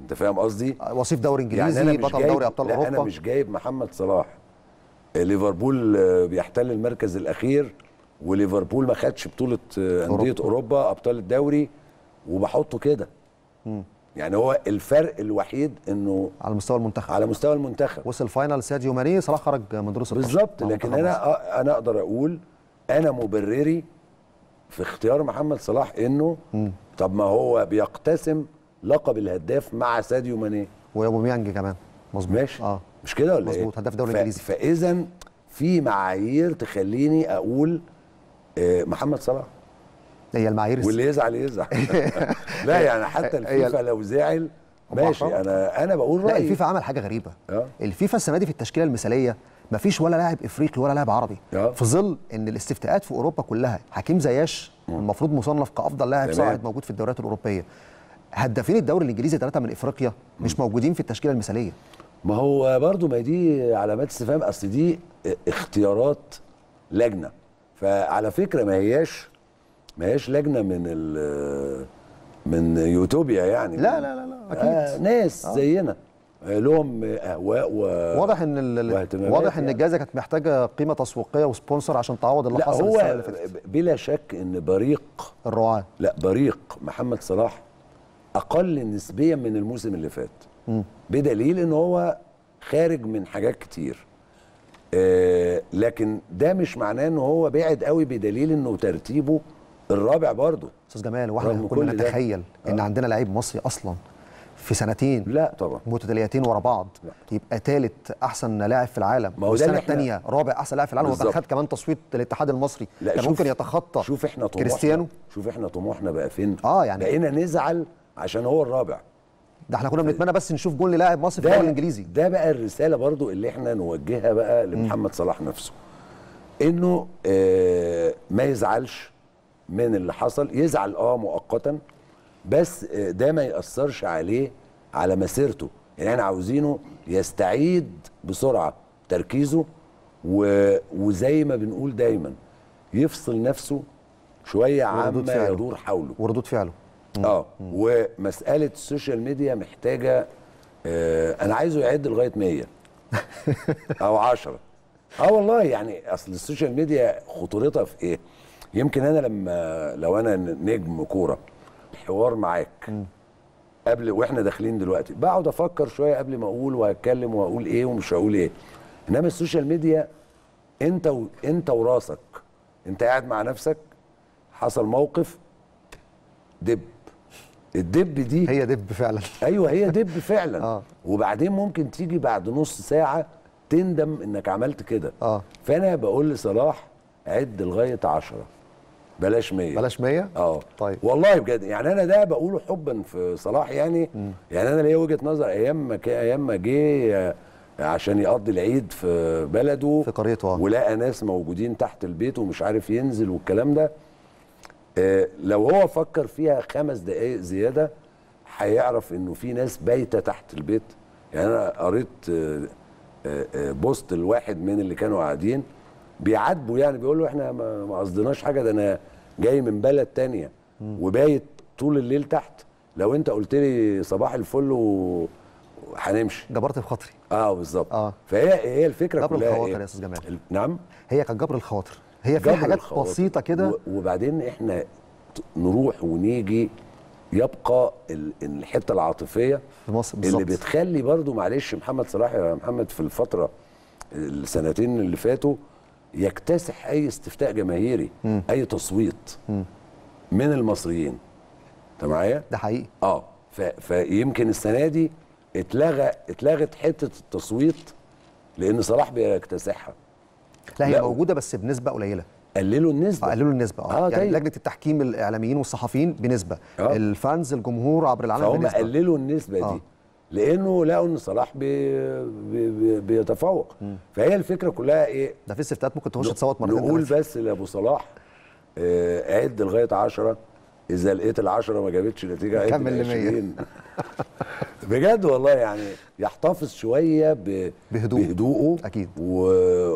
انت فاهم قصدي وصيف دوري انجليزي يعني بطل جايب... دوري ابطال اوروبا انا مش جايب محمد صلاح ليفربول آه، بيحتل المركز الاخير وليفربول ما خدش بطوله آه، انديه اوروبا ابطال الدوري وبحطه كده يعني هو الفرق الوحيد انه على مستوى المنتخب على مستوى المنتخب وصل فاينل ساديو ماني صلاح خرج من دروس بالظبط لكن انا انا اقدر اقول انا مبرري في اختيار محمد صلاح انه مم. طب ما هو بيقتسم لقب الهداف مع ساديو ماني وابو ميانج كمان مظبوط ماشي اه مش كده ولا مظبوط إيه؟ هداف الدوري الانجليزي ف... فاذا في معايير تخليني اقول آه، محمد صلاح هي المعايير واللي يزعل يزعل لا يعني حتى الفيفا لو زعل ماشي انا انا بقول رايي لا الفيفا عمل حاجه غريبه أه؟ الفيفا السنه دي في التشكيله المثاليه ما فيش ولا لاعب افريقي ولا لاعب عربي أه؟ في ظل ان الاستفتاءات في اوروبا كلها حكيم زياش المفروض مصنف كافضل لاعب صاعد موجود في الدوريات الاوروبيه هدافين الدوري الانجليزي ثلاثه من افريقيا مش موجودين في التشكيله المثاليه ما هو برضو ما دي علامات استفهام اصل دي اختيارات لجنه فعلى فكره ما هياش ما هياش لجنه من ال من يوتوبيا يعني لا لا لا, لا آه، اكيد آه ناس آه. زينا لهم اهواء و... واضح ان ال... واضح ان يعني. الجائزه كانت محتاجه قيمه تسويقيه وسبونسر عشان تعوض اللي حصل هو السنه اللي فاتت بلا شك ان بريق الرعاه لا بريق محمد صلاح اقل نسبيا من الموسم اللي فات بدليل ان هو خارج من حاجات كتير آه لكن ده مش معناه ان هو بعد قوي بدليل انه ترتيبه الرابع برضه استاذ جمال واحنا كنا نتخيل ان آه. عندنا لعيب مصري اصلا في سنتين لا طبعا متتاليتين ورا بعض لا. يبقى ثالث احسن لاعب في العالم ما هو السنه الثانيه رابع احسن لاعب في العالم ويبقى خد كمان تصويت الاتحاد المصري لا كان شوف ممكن يتخطى شوف احنا طموحنا كريستيانو شوف احنا طموحنا بقى فين اه يعني بقينا نزعل عشان هو الرابع ده احنا كنا بنتمنى بس نشوف جول للاعب مصري في الدوري الانجليزي ده بقى الرساله برضو اللي احنا نوجهها بقى لمحمد صلاح نفسه انه آه ما يزعلش من اللي حصل يزعل اه مؤقتا بس آه ده ما ياثرش عليه على مسيرته يعني احنا عاوزينه يستعيد بسرعه تركيزه و... وزي ما بنقول دايما يفصل نفسه شويه عما يدور حوله وردود فعله اه ومساله السوشيال ميديا محتاجه آه انا عايزه يعد لغايه 100 او 10 اه والله يعني اصل السوشيال ميديا خطورتها في ايه؟ يمكن انا لما لو انا نجم كوره حوار معاك قبل واحنا داخلين دلوقتي بقعد افكر شويه قبل ما اقول وهتكلم وهقول ايه ومش هقول ايه انما السوشيال ميديا انت و... انت وراسك انت قاعد مع نفسك حصل موقف دب الدب دي هي دب فعلا ايوه هي دب فعلا آه. وبعدين ممكن تيجي بعد نص ساعه تندم انك عملت كده آه. فانا بقول لصلاح عد لغايه 10 بلاش 100 بلاش 100 اه طيب والله بجد يعني انا ده بقوله حبا في صلاح يعني م. يعني انا ليا وجهه نظر ايام ما ايام ما جه آه، عشان يقضي العيد في بلده في قريته آه. ولقى ناس موجودين تحت البيت ومش عارف ينزل والكلام ده آه، لو هو فكر فيها خمس دقائق زياده هيعرف انه في ناس بايته تحت البيت يعني انا قريت آه، آه، بوست الواحد من اللي كانوا قاعدين بيعاتبوا يعني بيقول له احنا ما قصدناش حاجه ده انا جاي من بلد تانية وبايت طول الليل تحت لو انت قلت لي صباح الفل وهنمشي جبرت في خاطري اه بالظبط آه. فهي هي الفكره جبر كلها جبر الخواطر إيه؟ يا استاذ جمال نعم هي كانت جبر الخواطر هي في حاجات الخواطر. بسيطه كده وبعدين احنا نروح ونيجي يبقى الحته العاطفيه في مصر بالزبط. اللي بتخلي برضو معلش محمد صلاح يا محمد في الفتره السنتين اللي فاتوا يكتسح اي استفتاء جماهيري م. اي تصويت م. من المصريين انت معايا ده حقيقي اه ف... فيمكن السنه دي اتلغى اتلغت حته التصويت لان صلاح بيكتسحها لا هي لا. موجوده بس بنسبه قليله قللوا النسبه قللوا النسبه اه, آه يعني طيب. لجنه التحكيم الاعلاميين والصحفيين بنسبه آه. الفانز الجمهور عبر العالم فهم بنسبه قللوا النسبه دي آه. لانه لقوا ان صلاح بي بي بيتفوق م. فهي الفكره كلها ايه ده في استفتاءات ممكن تخش تصوت مرتين نقول بس لابو صلاح آه عد لغايه 10 اذا لقيت العشرة ما جابتش نتيجه كمل 100 بجد والله يعني يحتفظ شويه ب... بهدوء. بهدوءه اكيد و...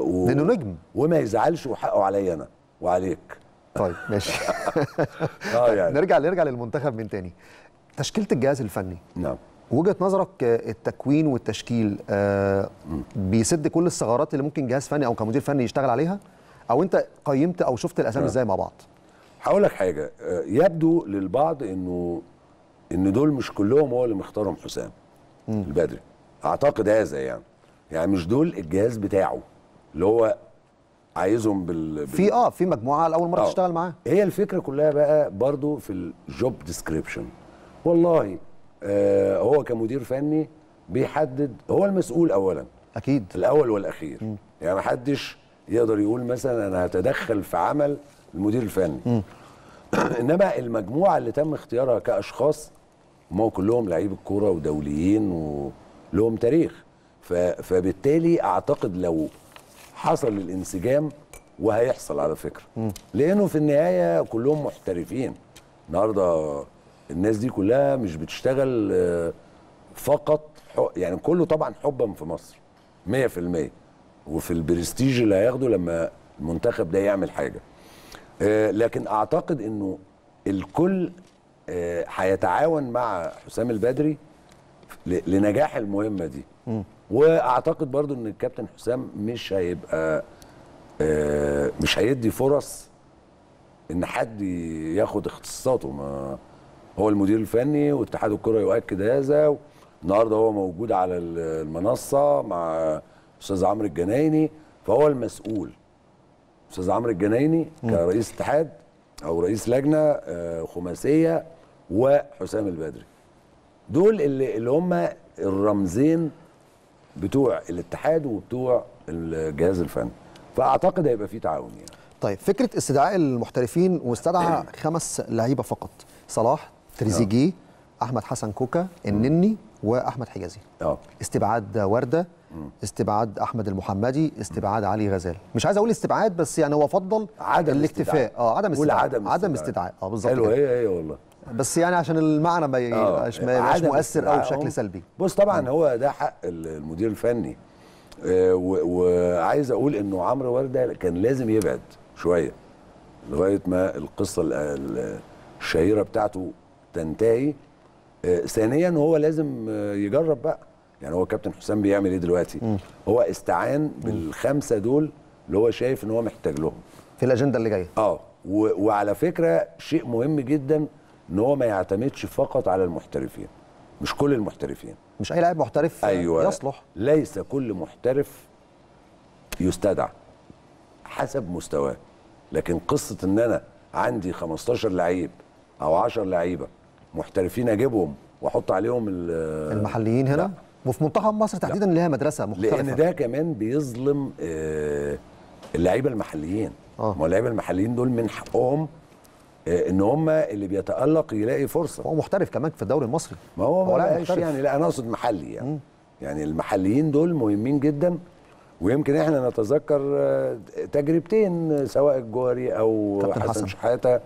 و... لانه نجم وما يزعلش وحقه عليا انا وعليك طيب ماشي اه طيب، يعني نرجع نرجع للمنتخب من تاني تشكيله الجهاز الفني نعم وجهه نظرك آه، التكوين والتشكيل آه، بيسد كل الثغرات اللي ممكن جهاز فني او كمدير فني يشتغل عليها او انت قيمت او شفت الاسامي نعم. ازاي مع بعض هقول لك حاجه آه، يبدو للبعض انه ان دول مش كلهم هو اللي مختارهم حسام البدري اعتقد هذا يعني يعني مش دول الجهاز بتاعه اللي هو عايزهم بال, في اه في مجموعه لاول مره آه. تشتغل معاه هي الفكره كلها بقى برضو في الجوب ديسكريبشن والله آه هو كمدير فني بيحدد هو المسؤول اولا اكيد الاول والاخير م. يعني محدش يقدر يقول مثلا انا هتدخل في عمل المدير الفني م. انما المجموعه اللي تم اختيارها كاشخاص هم كلهم لعيب الكوره ودوليين ولهم تاريخ فبالتالي اعتقد لو حصل الانسجام وهيحصل على فكره لانه في النهايه كلهم محترفين النهارده الناس دي كلها مش بتشتغل آه، فقط يعني كله طبعا حبا في مصر 100% وفي البرستيج اللي هياخده لما المنتخب ده يعمل حاجه آه، لكن اعتقد انه الكل آه، هيتعاون مع حسام البدري لنجاح المهمه دي واعتقد برضو ان الكابتن حسام مش هيبقى آه، مش هيدي فرص ان حد ياخد اختصاصاته ما هو المدير الفني واتحاد الكره يؤكد هذا النهارده هو موجود على المنصه مع استاذ عمرو الجنايني فهو المسؤول استاذ عمرو الجنايني كرئيس اتحاد او رئيس لجنه آه، خماسيه وحسام البدري دول اللي اللي هم الرمزين بتوع الاتحاد وبتوع الجهاز الفني فاعتقد هيبقى في تعاون يعني طيب فكره استدعاء المحترفين واستدعى خمس لعيبه فقط صلاح تريزيجيه آه. احمد حسن كوكا النني واحمد حجازي اه استبعاد ورده استبعاد احمد المحمدي استبعاد علي غزال مش عايز اقول استبعاد بس يعني هو فضل عدم الاكتفاء اه عدم استبعاد عدم استدعاء, اه بالظبط حلو هي هي والله بس يعني عشان المعنى ما آه، يبقاش مؤثر او بشكل سلبي بص طبعا آه. هو ده حق المدير الفني آه وعايز اقول انه عمرو ورده كان لازم يبعد شويه لغايه ما القصه الشهيره بتاعته تنتهي آه ثانيا هو لازم آه، يجرب بقى يعني هو كابتن حسام بيعمل ايه دلوقتي مم. هو استعان بالخمسه دول اللي هو شايف ان هو محتاج لهم في الاجنده اللي جايه اه وعلى فكره شيء مهم جدا ان هو ما يعتمدش فقط على المحترفين مش كل المحترفين مش اي لاعب محترف أيوة. يصلح ليس كل محترف يستدعى حسب مستواه لكن قصه ان انا عندي 15 لعيب او 10 لعيبه محترفين اجيبهم واحط عليهم المحليين هنا لا. وفي منتخب مصر تحديدا لها مدرسه مختلفه لان ده كمان بيظلم آه، اللعيبه المحليين آه. ما اللعيبه المحليين دول من حقهم آه، ان هم اللي بيتالق يلاقي فرصه هو محترف كمان في الدوري المصري ما هو ما يعني لا انا اقصد محلي يعني م. يعني المحليين دول مهمين جدا ويمكن احنا نتذكر آه، تجربتين سواء الجوهري او حسن, حسن شحاته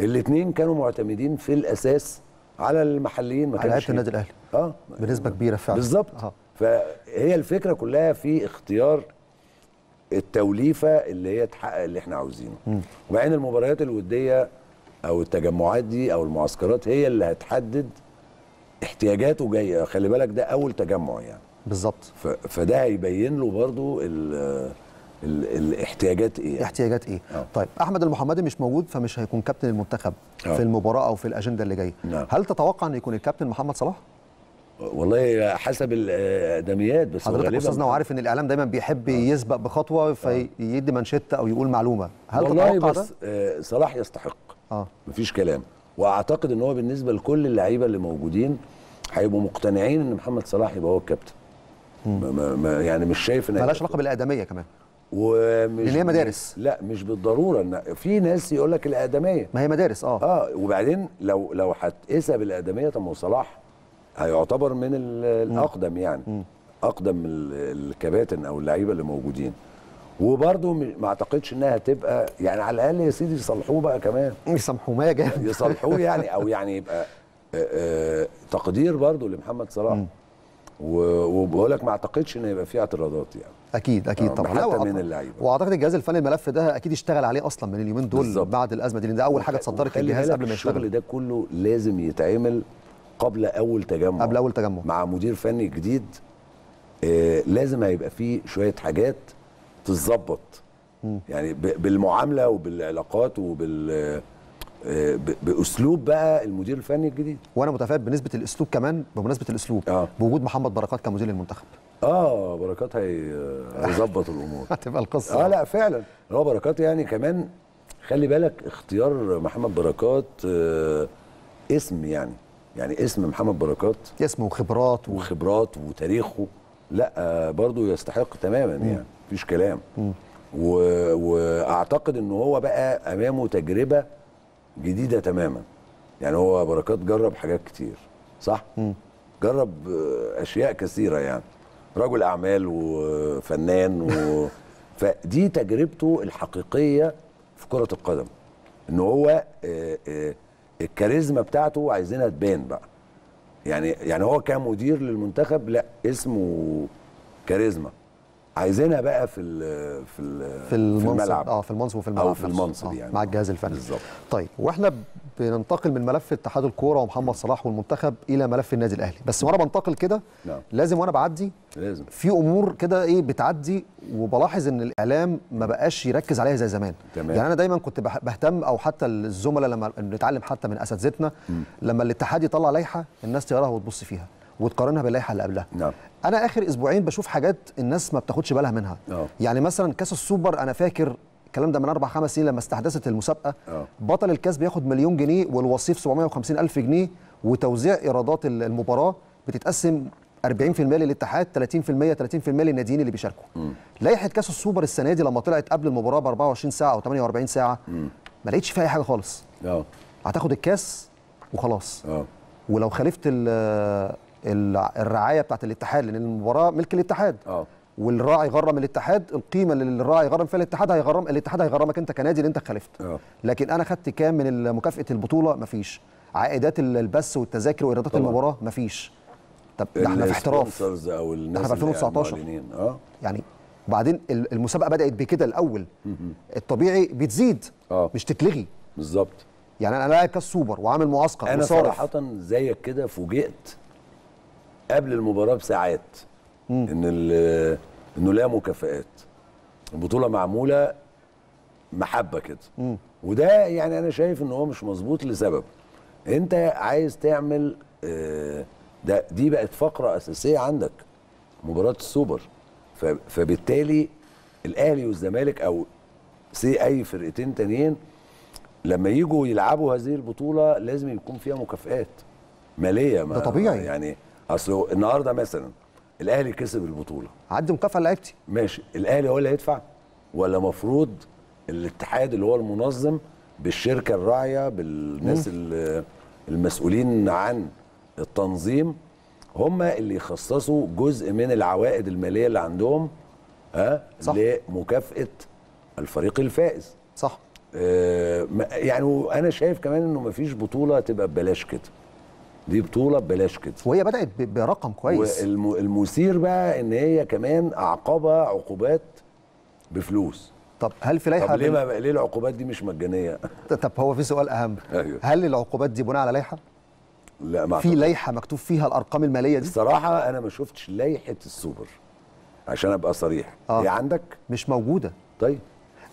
الاثنين كانوا معتمدين في الاساس على المحليين ما على لعيبه النادي الاهلي اه بنسبه كبيره فعلا بالظبط آه. فهي الفكره كلها في اختيار التوليفه اللي هي تحقق اللي احنا عاوزينه وبعدين ان المباريات الوديه او التجمعات دي او المعسكرات هي اللي هتحدد احتياجاته جايه خلي بالك ده اول تجمع يعني بالظبط فده هيبين له برضو الاحتياجات ايه احتياجات ايه يعني؟ أوه. إيه؟ آه. طيب احمد المحمدي مش موجود فمش هيكون كابتن المنتخب أوه. في المباراه او في الاجنده اللي جايه نعم. هل تتوقع ان يكون الكابتن محمد صلاح والله حسب الادميات آه، بس حضرتك استاذنا آه. وعارف ان الاعلام دايما بيحب أوه. يسبق بخطوه فيدي منشته او يقول معلومه هل والله تتوقع بس صلاح يستحق اه مفيش كلام واعتقد ان هو بالنسبه لكل اللعيبه اللي موجودين هيبقوا مقتنعين ان محمد صلاح يبقى هو الكابتن ما يعني مش شايف ان ملهاش علاقه بالادميه كمان ومش اللي هي مدارس لا مش بالضروره ان في ناس يقول لك الاقدميه ما هي مدارس اه اه وبعدين لو لو هتقيسها بالاقدميه طب ما صلاح هيعتبر من الاقدم يعني مم. اقدم الكباتن او اللعيبه اللي موجودين وبرده ما اعتقدش انها تبقى يعني على الاقل يا سيدي يصلحوه بقى كمان يسامحوه ما جامد يصلحوه يعني او يعني يبقى آه، آه، تقدير برضه لمحمد صلاح وبقول لك ما اعتقدش ان يبقى في اعتراضات يعني اكيد اكيد آه، طبعا حتى من اللعيبه واعتقد الجهاز الفني الملف ده اكيد اشتغل عليه اصلا من اليومين دول بالزبط. بعد الازمه دي لان ده اول حاجه اتصدرت الجهاز قبل ما يشتغل الشغل ده كله لازم يتعمل قبل اول تجمع قبل اول تجمع مع مدير فني جديد آه لازم هيبقى فيه شويه حاجات تتظبط يعني بالمعامله وبالعلاقات وبال باسلوب بقى المدير الفني الجديد وانا متفائل بنسبه الاسلوب كمان بمناسبه الاسلوب آه. بوجود محمد بركات كمدير للمنتخب اه بركات هيظبط الامور هتبقى القصه اه لا فعلا هو بركات يعني كمان خلي بالك اختيار محمد بركات آه اسم يعني يعني اسم محمد بركات اسمه وخبرات و... وخبرات وتاريخه لا آه برضه يستحق تماما م. يعني مفيش كلام و... واعتقد ان هو بقى امامه تجربه جديده تماما يعني هو بركات جرب حاجات كتير صح م. جرب آه، اشياء كثيره يعني رجل اعمال وفنان و... فدي تجربته الحقيقيه في كره القدم ان هو آه، آه، الكاريزما بتاعته عايزينها تبان بقى يعني يعني هو كمدير للمنتخب لا اسمه كاريزما عايزينها بقى في ال في ال في الملعب اه في المنصب وفي الملعب او في المنصب آه يعني مع الجهاز الفني بالظبط طيب واحنا بننتقل من ملف اتحاد الكوره ومحمد صلاح والمنتخب الى ملف النادي الاهلي بس وانا بنتقل كده نعم. لازم وانا بعدي لازم في امور كده ايه بتعدي وبلاحظ ان الاعلام ما بقاش يركز عليها زي زمان تمام. يعني انا دايما كنت بهتم او حتى الزملاء لما نتعلم حتى من اساتذتنا لما الاتحاد يطلع لائحه الناس تقراها وتبص فيها وتقارنها باللائحه اللي قبلها نعم. انا اخر اسبوعين بشوف حاجات الناس ما بتاخدش بالها منها نعم. يعني مثلا كاس السوبر انا فاكر الكلام ده من اربع خمس سنين لما استحدثت المسابقه أوه. بطل الكاس بياخد مليون جنيه والوصيف 750 الف جنيه وتوزيع ايرادات المباراه بتتقسم 40% للاتحاد 30% 30% للناديين اللي بيشاركوا لائحه كاس السوبر السنه دي لما طلعت قبل المباراه ب 24 ساعه او 48 ساعه م. ما لقيتش فيها اي حاجه خالص أوه. هتاخد الكاس وخلاص أوه. ولو خالفت الرعايه بتاعت الاتحاد لان المباراه ملك الاتحاد اه والراعي غرم الاتحاد القيمه اللي الراعي غرم فيها الاتحاد هيغرم الاتحاد هيغرمك انت كنادي اللي انت خالفت آه. لكن انا خدت كام من مكافاه البطوله مفيش عائدات البث والتذاكر وايرادات المباراه مفيش طب ده احنا في احتراف او الناس احنا في 2019 اه يعني وبعدين المسابقه بدات بكده الاول الطبيعي بتزيد أوه. مش تتلغي بالظبط يعني انا لاعب كاس سوبر وعامل معسكر انا صراحه زيك كده فوجئت قبل المباراه بساعات مم. ان انه لا مكافئات البطوله معموله محبه كده مم. وده يعني انا شايف ان هو مش مظبوط لسبب انت عايز تعمل آه، ده دي بقت فقره اساسيه عندك مباراه السوبر فبالتالي الاهلي والزمالك او سي اي فرقتين تانيين لما يجوا يلعبوا هذه البطوله لازم يكون فيها مكافئات ماليه ما ده طبيعي يعني اصل النهارده مثلا الاهلي كسب البطوله عدي مكافاه لعيبتي ماشي الاهلي هو اللي هيدفع ولا مفروض الاتحاد اللي هو المنظم بالشركه الراعيه بالناس المسؤولين عن التنظيم هم اللي يخصصوا جزء من العوائد الماليه اللي عندهم ها صح. لمكافاه الفريق الفائز صح آه يعني انا شايف كمان انه مفيش بطوله تبقى ببلاش كده دي بطوله ببلاش كده وهي بدات برقم كويس والمثير بقى ان هي كمان اعقبها عقوبات بفلوس طب هل في لائحه طب ليه, ليه العقوبات دي مش مجانيه طب هو في سؤال اهم أيوه. هل العقوبات دي بناء على لائحه لا ما في لائحه مكتوب فيها الارقام الماليه دي الصراحه انا ما شفتش لائحه السوبر عشان ابقى صريح آه. هي عندك مش موجوده طيب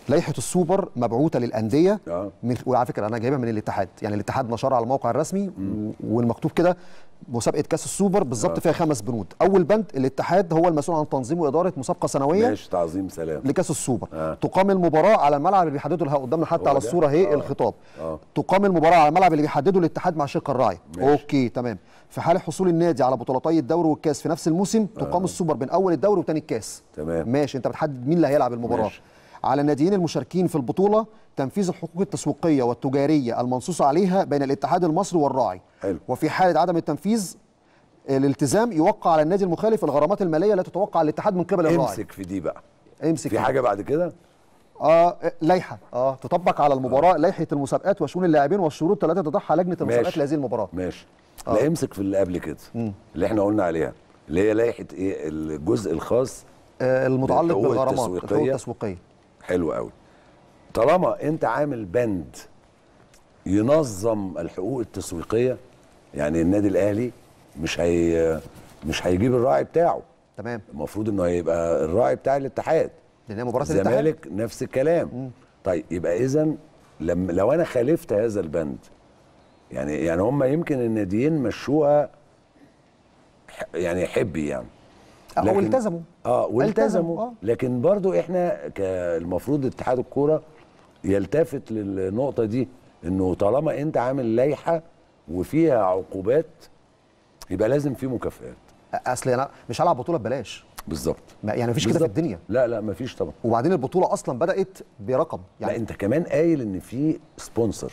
لائحه السوبر مبعوثه للانديه آه. من وعلى فكره انا جايبها من الاتحاد يعني الاتحاد نشرها على الموقع الرسمي والمكتوب كده مسابقه كاس السوبر بالظبط آه. فيها خمس بنود اول بند الاتحاد هو المسؤول عن تنظيم واداره مسابقه سنويه ماشي تعظيم سلام لكاس السوبر آه. تقام المباراه على الملعب اللي بيحدده لها قدامنا حتى على الصوره اهي آه. الخطاب آه. تقام المباراه على الملعب اللي بيحدده الاتحاد مع شركه الراعي اوكي تمام في حال حصول النادي على بطولتي الدوري والكاس في نفس الموسم آه. تقام السوبر بين اول الدوري وثاني الكاس تمام ماشي انت بتحدد مين اللي هيلعب المباراه ماشي. على الناديين المشاركين في البطولة تنفيذ الحقوق التسويقية والتجارية المنصوص عليها بين الاتحاد المصري والراعي حلو. وفي حالة عدم التنفيذ الالتزام يوقع على النادي المخالف الغرامات المالية التي تتوقع الاتحاد من قبل الراعي امسك في دي بقى امسك في حاجة بعد كده اه لائحه اه تطبق على المباراه آه. لائحه المسابقات وشؤون اللاعبين والشروط التي تضعها لجنه المسابقات لهذه المباراه ماشي آه. لا امسك في اللي قبل كده م. اللي احنا قلنا عليها اللي هي لائحه ايه الجزء الخاص آه المتعلق بالغرامات التسويقيه حلو قوي طالما انت عامل بند ينظم الحقوق التسويقيه يعني النادي الاهلي مش هي مش هيجيب الراعي بتاعه تمام المفروض انه هيبقى الراعي بتاع الاتحاد لان مباراه الاتحاد الزمالك نفس الكلام مم. طيب يبقى اذا لما لو انا خالفت هذا البند يعني يعني هم يمكن الناديين مشوها يعني حبي يعني لكن والتزموا اه والتزموا آه. لكن برضو احنا المفروض اتحاد الكوره يلتفت للنقطه دي انه طالما انت عامل لائحه وفيها عقوبات يبقى لازم في مكافئات اصل انا مش هلعب بطوله ببلاش بالظبط يعني مفيش كده في الدنيا لا لا مفيش طبعا وبعدين البطوله اصلا بدات برقم يعني لا انت كمان قايل ان في سبونسر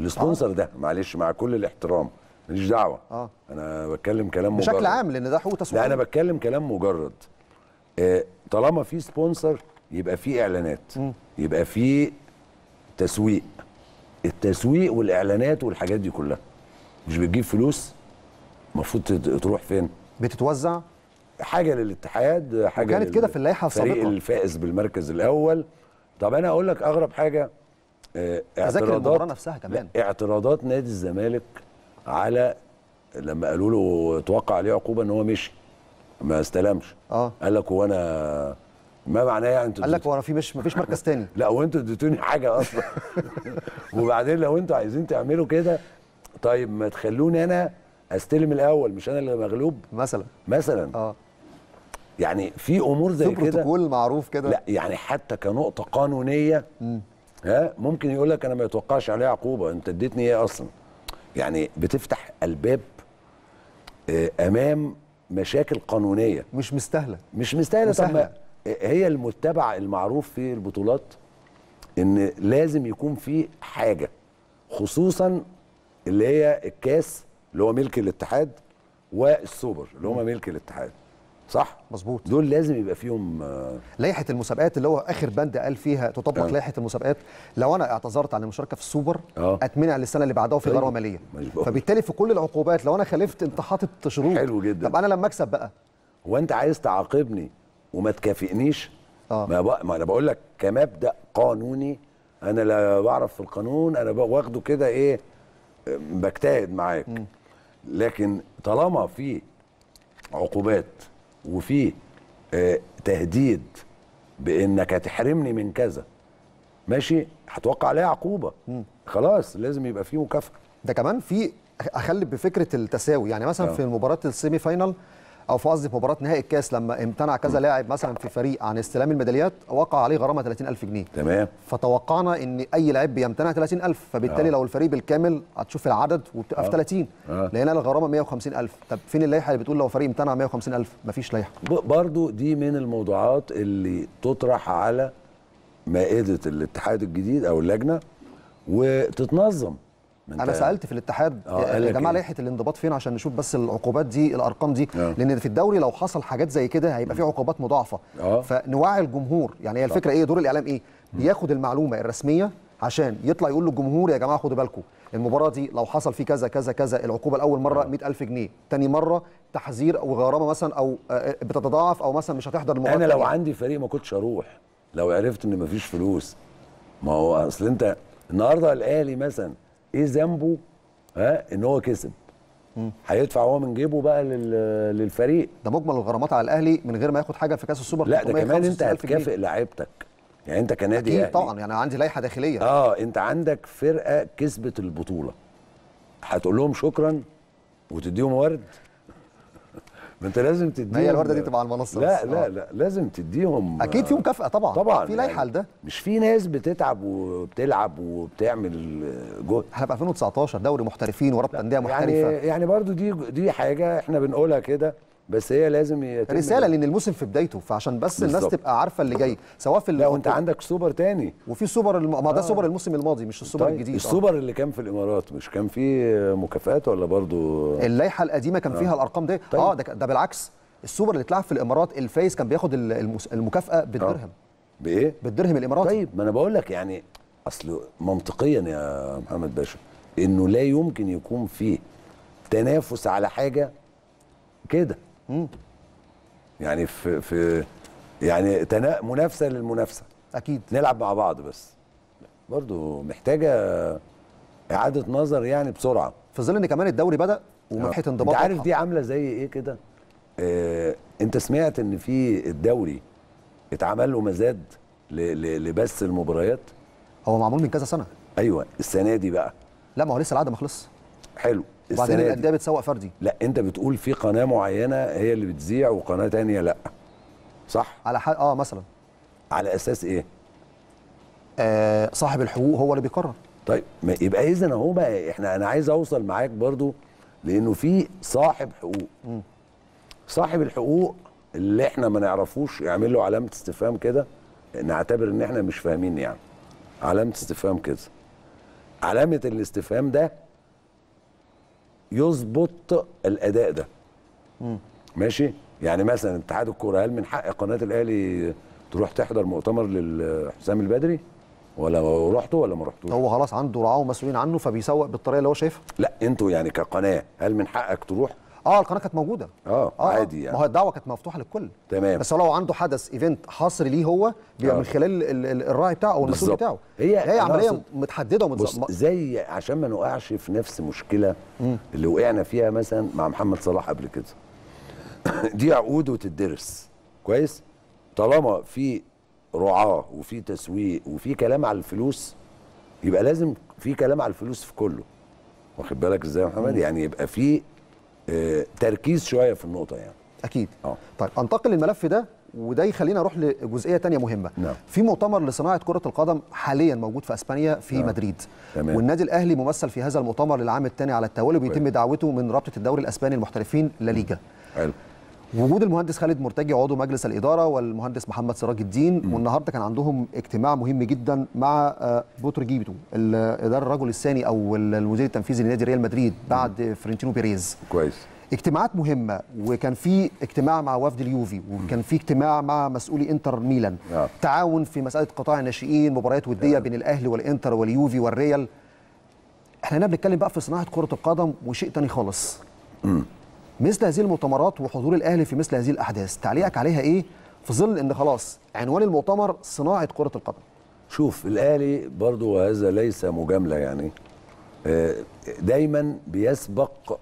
السبونسر آه. ده معلش مع كل الاحترام ماليش دعوه آه. انا بتكلم كلام مجرد بشكل عام لان ده حقوق تسويقيه لا انا بتكلم كلام مجرد آه، طالما في سبونسر يبقى في اعلانات م. يبقى في تسويق التسويق والاعلانات والحاجات دي كلها مش بتجيب فلوس المفروض تروح فين بتتوزع حاجه للاتحاد حاجه كانت كده في اللائحه السابقه الفريق الفائز بالمركز الاول طب انا اقول لك اغرب حاجه آه، اعتراضات المباراه نفسها كمان اعتراضات نادي الزمالك على لما قالوا له توقع عليه عقوبه ان هو مشي ما استلمش اه قال لك هو انا ما معناه يعني انتوا قال لك هو انا في مش مفيش مركز تاني لا وانتوا اديتوني حاجه اصلا وبعدين لو انتوا عايزين تعملوا كده طيب ما تخلوني انا استلم الاول مش انا اللي مغلوب مثلا مثلا اه يعني في امور زي كده بروتوكول معروف كده لا يعني حتى كنقطه قانونيه م. ها ممكن يقول لك انا ما يتوقعش عليه عقوبه انت اديتني ايه اصلا يعني بتفتح الباب آه، امام مشاكل قانونيه مش مستاهله مش مستاهله طب هي المتبع المعروف في البطولات ان لازم يكون في حاجه خصوصا اللي هي الكاس اللي هو ملك الاتحاد والسوبر اللي هو ملك الاتحاد صح مظبوط دول لازم يبقى فيهم آه، لائحه المسابقات اللي هو اخر بند قال فيها تطبق آه. لائحه المسابقات لو انا اعتذرت عن المشاركه في السوبر آه. اتمنع للسنه اللي بعدها في غرامه طيب. أيوه. ماليه مجبور. فبالتالي في كل العقوبات لو انا خالفت انت حاطط شروط حلو جدا طب انا لما اكسب بقى هو انت عايز تعاقبني وما تكافئنيش آه. ما, بق... ما انا بقول لك كمبدا قانوني انا لا بعرف في القانون انا واخده كده ايه بجتهد معاك لكن طالما في عقوبات وفي آه، تهديد بانك هتحرمني من كذا ماشي هتوقع عليها عقوبه خلاص لازم يبقى فيه مكافاه ده كمان في اخلي بفكره التساوي يعني مثلا أه. في مباراه السيمي فاينل او في قصدي في مباراه نهائي الكاس لما امتنع كذا لاعب مثلا في فريق عن استلام الميداليات وقع عليه غرامه 30000 جنيه تمام فتوقعنا ان اي لاعب بيمتنع 30000 فبالتالي آه. لو الفريق بالكامل هتشوف العدد وبتبقى في 30 آه. لقينا الغرامه 150000 طب فين اللائحه اللي بتقول لو فريق امتنع 150000 مفيش لائحه برضو دي من الموضوعات اللي تطرح على مائده الاتحاد الجديد او اللجنه وتتنظم انا سالت في الاتحاد آه، يا آه جماعه إيه؟ لائحه الانضباط فين عشان نشوف بس العقوبات دي الارقام دي آه. لان في الدوري لو حصل حاجات زي كده هيبقى في عقوبات مضاعفه آه. فنوعي الجمهور يعني هي الفكره ايه دور الاعلام ايه بياخد المعلومه الرسميه عشان يطلع يقول للجمهور يا جماعه خدوا بالكم المباراه دي لو حصل في كذا كذا كذا العقوبه الاول مره 100000 آه. جنيه ثاني مره تحذير او غرامه مثلا او آه، بتتضاعف او مثلا مش هتحضر المباراه انا لو عندي فريق ما كنتش اروح لو عرفت ان مفيش فلوس ما هو اصل انت النهارده الاهلي مثلا ايه ذنبه ها ان هو كسب هيدفع هو من جيبه بقى للفريق ده مجمل الغرامات على الاهلي من غير ما ياخد حاجه في كاس السوبر لا ده كمان انت هتكافئ لاعيبتك يعني انت كنادي اكيد يعني. طبعا يعني عندي لائحه داخليه اه انت عندك فرقه كسبت البطوله هتقول لهم شكرا وتديهم ورد ما انت لازم تديهم هي الورده دي تبقى على المنصه لا لا آه. لا لازم تديهم اكيد في مكافاه طبعا طبعا في لائحه يعني لده مش في ناس بتتعب وبتلعب وبتعمل جهد احنا في 2019 دوري محترفين ورابطه انديه يعني محترفه يعني يعني برضو دي دي حاجه احنا بنقولها كده بس هي لازم يتم رساله لان الموسم في بدايته فعشان بس بالزبط. الناس تبقى عارفه اللي جاي سواء في لا وانت عندك سوبر تاني وفي سوبر الم... ما ده آه. سوبر الموسم الماضي مش السوبر طيب. الجديد السوبر آه. اللي كان في الامارات مش كان فيه مكافآت ولا برضو اللائحه القديمه كان آه. فيها الارقام دي طيب. اه ده, ده بالعكس السوبر اللي اتلعب في الامارات الفايز كان بياخد المس... المكافاه بالدرهم آه. بايه بالدرهم الاماراتي طيب ما انا بقول لك يعني اصل منطقيا يا محمد باشا انه لا يمكن يكون فيه تنافس على حاجه كده مم. يعني في في يعني تنا منافسه للمنافسه اكيد نلعب مع بعض بس برضو محتاجه اعاده نظر يعني بسرعه في ظل ان كمان الدوري بدا ومنحه آه. انضباط انت عارف دي عامله زي ايه كده آه انت سمعت ان في الدوري اتعمل له مزاد لبث المباريات هو معمول من كذا سنه ايوه السنه دي بقى لا ما هو لسه العقد ما خلصش حلو وبعدين الانديه بتسوق فردي لا انت بتقول في قناه معينه هي اللي بتذيع وقناه ثانيه لا صح على اه مثلا على اساس ايه آه صاحب الحقوق هو اللي بيقرر طيب ما يبقى اذا اهو بقى احنا انا عايز اوصل معاك برضو لانه في صاحب حقوق م. صاحب الحقوق اللي احنا ما نعرفوش يعمل له علامه استفهام كده نعتبر ان احنا مش فاهمين يعني علامه استفهام كده علامه الاستفهام ده يظبط الاداء ده مم. ماشي يعني مثلا اتحاد الكوره هل من حق قناه الاهلي تروح تحضر مؤتمر للحسام البدري ولا رحتوا ولا ما رحتوش هو خلاص عنده رعاه ومسؤولين عنه فبيسوق بالطريقه اللي هو شايفها لا انتوا يعني كقناه هل من حقك تروح اه القناه كانت موجوده اه،, اه, آه عادي يعني ما هو الدعوه كانت مفتوحه للكل تمام بس لو عنده حدث ايفنت حصري ليه هو بيبقى آه. من خلال الراعي بتاعه او المسؤول بتاعه هي, هي عمليه أصد... متحدده ومتظبطه زي عشان ما نوقعش في نفس مشكله مم. اللي وقعنا فيها مثلا مع محمد صلاح قبل كده دي عقود وتدرس كويس طالما في رعاه وفي تسويق وفي كلام على الفلوس يبقى لازم في كلام على الفلوس في كله واخد بالك ازاي يا محمد يعني يبقى في تركيز شويه في النقطه يعني اكيد أوه. طيب انتقل للملف ده وده يخلينا اروح لجزئيه تانية مهمه نعم. في مؤتمر لصناعه كره القدم حاليا موجود في اسبانيا في نعم. مدريد تمام. والنادي الاهلي ممثل في هذا المؤتمر للعام الثاني على التوالي بيتم طيب. دعوته من رابطه الدوري الاسباني المحترفين لليجا حلو وجود المهندس خالد مرتجي عضو مجلس الاداره والمهندس محمد سراج الدين م. والنهارده كان عندهم اجتماع مهم جدا مع آه، بوتر جيبتو ده الرجل الثاني او المدير التنفيذي لنادي ريال مدريد بعد م. فرنتينو بيريز كويس اجتماعات مهمه وكان في اجتماع مع وفد اليوفي وكان في اجتماع مع مسؤولي انتر ميلان آه. تعاون في مساله قطاع الناشئين مباريات وديه آه. بين الاهلي والانتر واليوفي والريال احنا هنا بنتكلم بقى في صناعه كره القدم وشيء ثاني خالص م. مثل هذه المؤتمرات وحضور الاهلي في مثل هذه الاحداث تعليقك عليها ايه في ظل ان خلاص عنوان المؤتمر صناعه كره القدم شوف الاهلي برضو وهذا ليس مجامله يعني آه، دايما بيسبق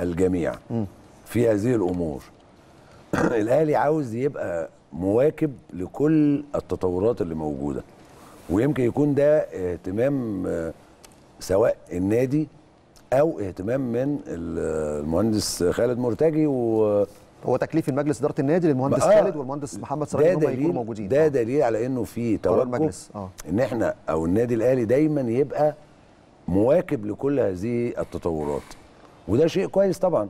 الجميع في هذه الامور الاهلي عاوز يبقى مواكب لكل التطورات اللي موجوده ويمكن يكون ده آه، اهتمام آه، سواء النادي او اهتمام من المهندس خالد مرتجي و هو تكليف المجلس اداره النادي للمهندس آه خالد والمهندس محمد سراج ان هم يكونوا موجودين ده آه. دليل على انه في توجه آه. ان احنا او النادي الاهلي دايما يبقى مواكب لكل هذه التطورات وده شيء كويس طبعا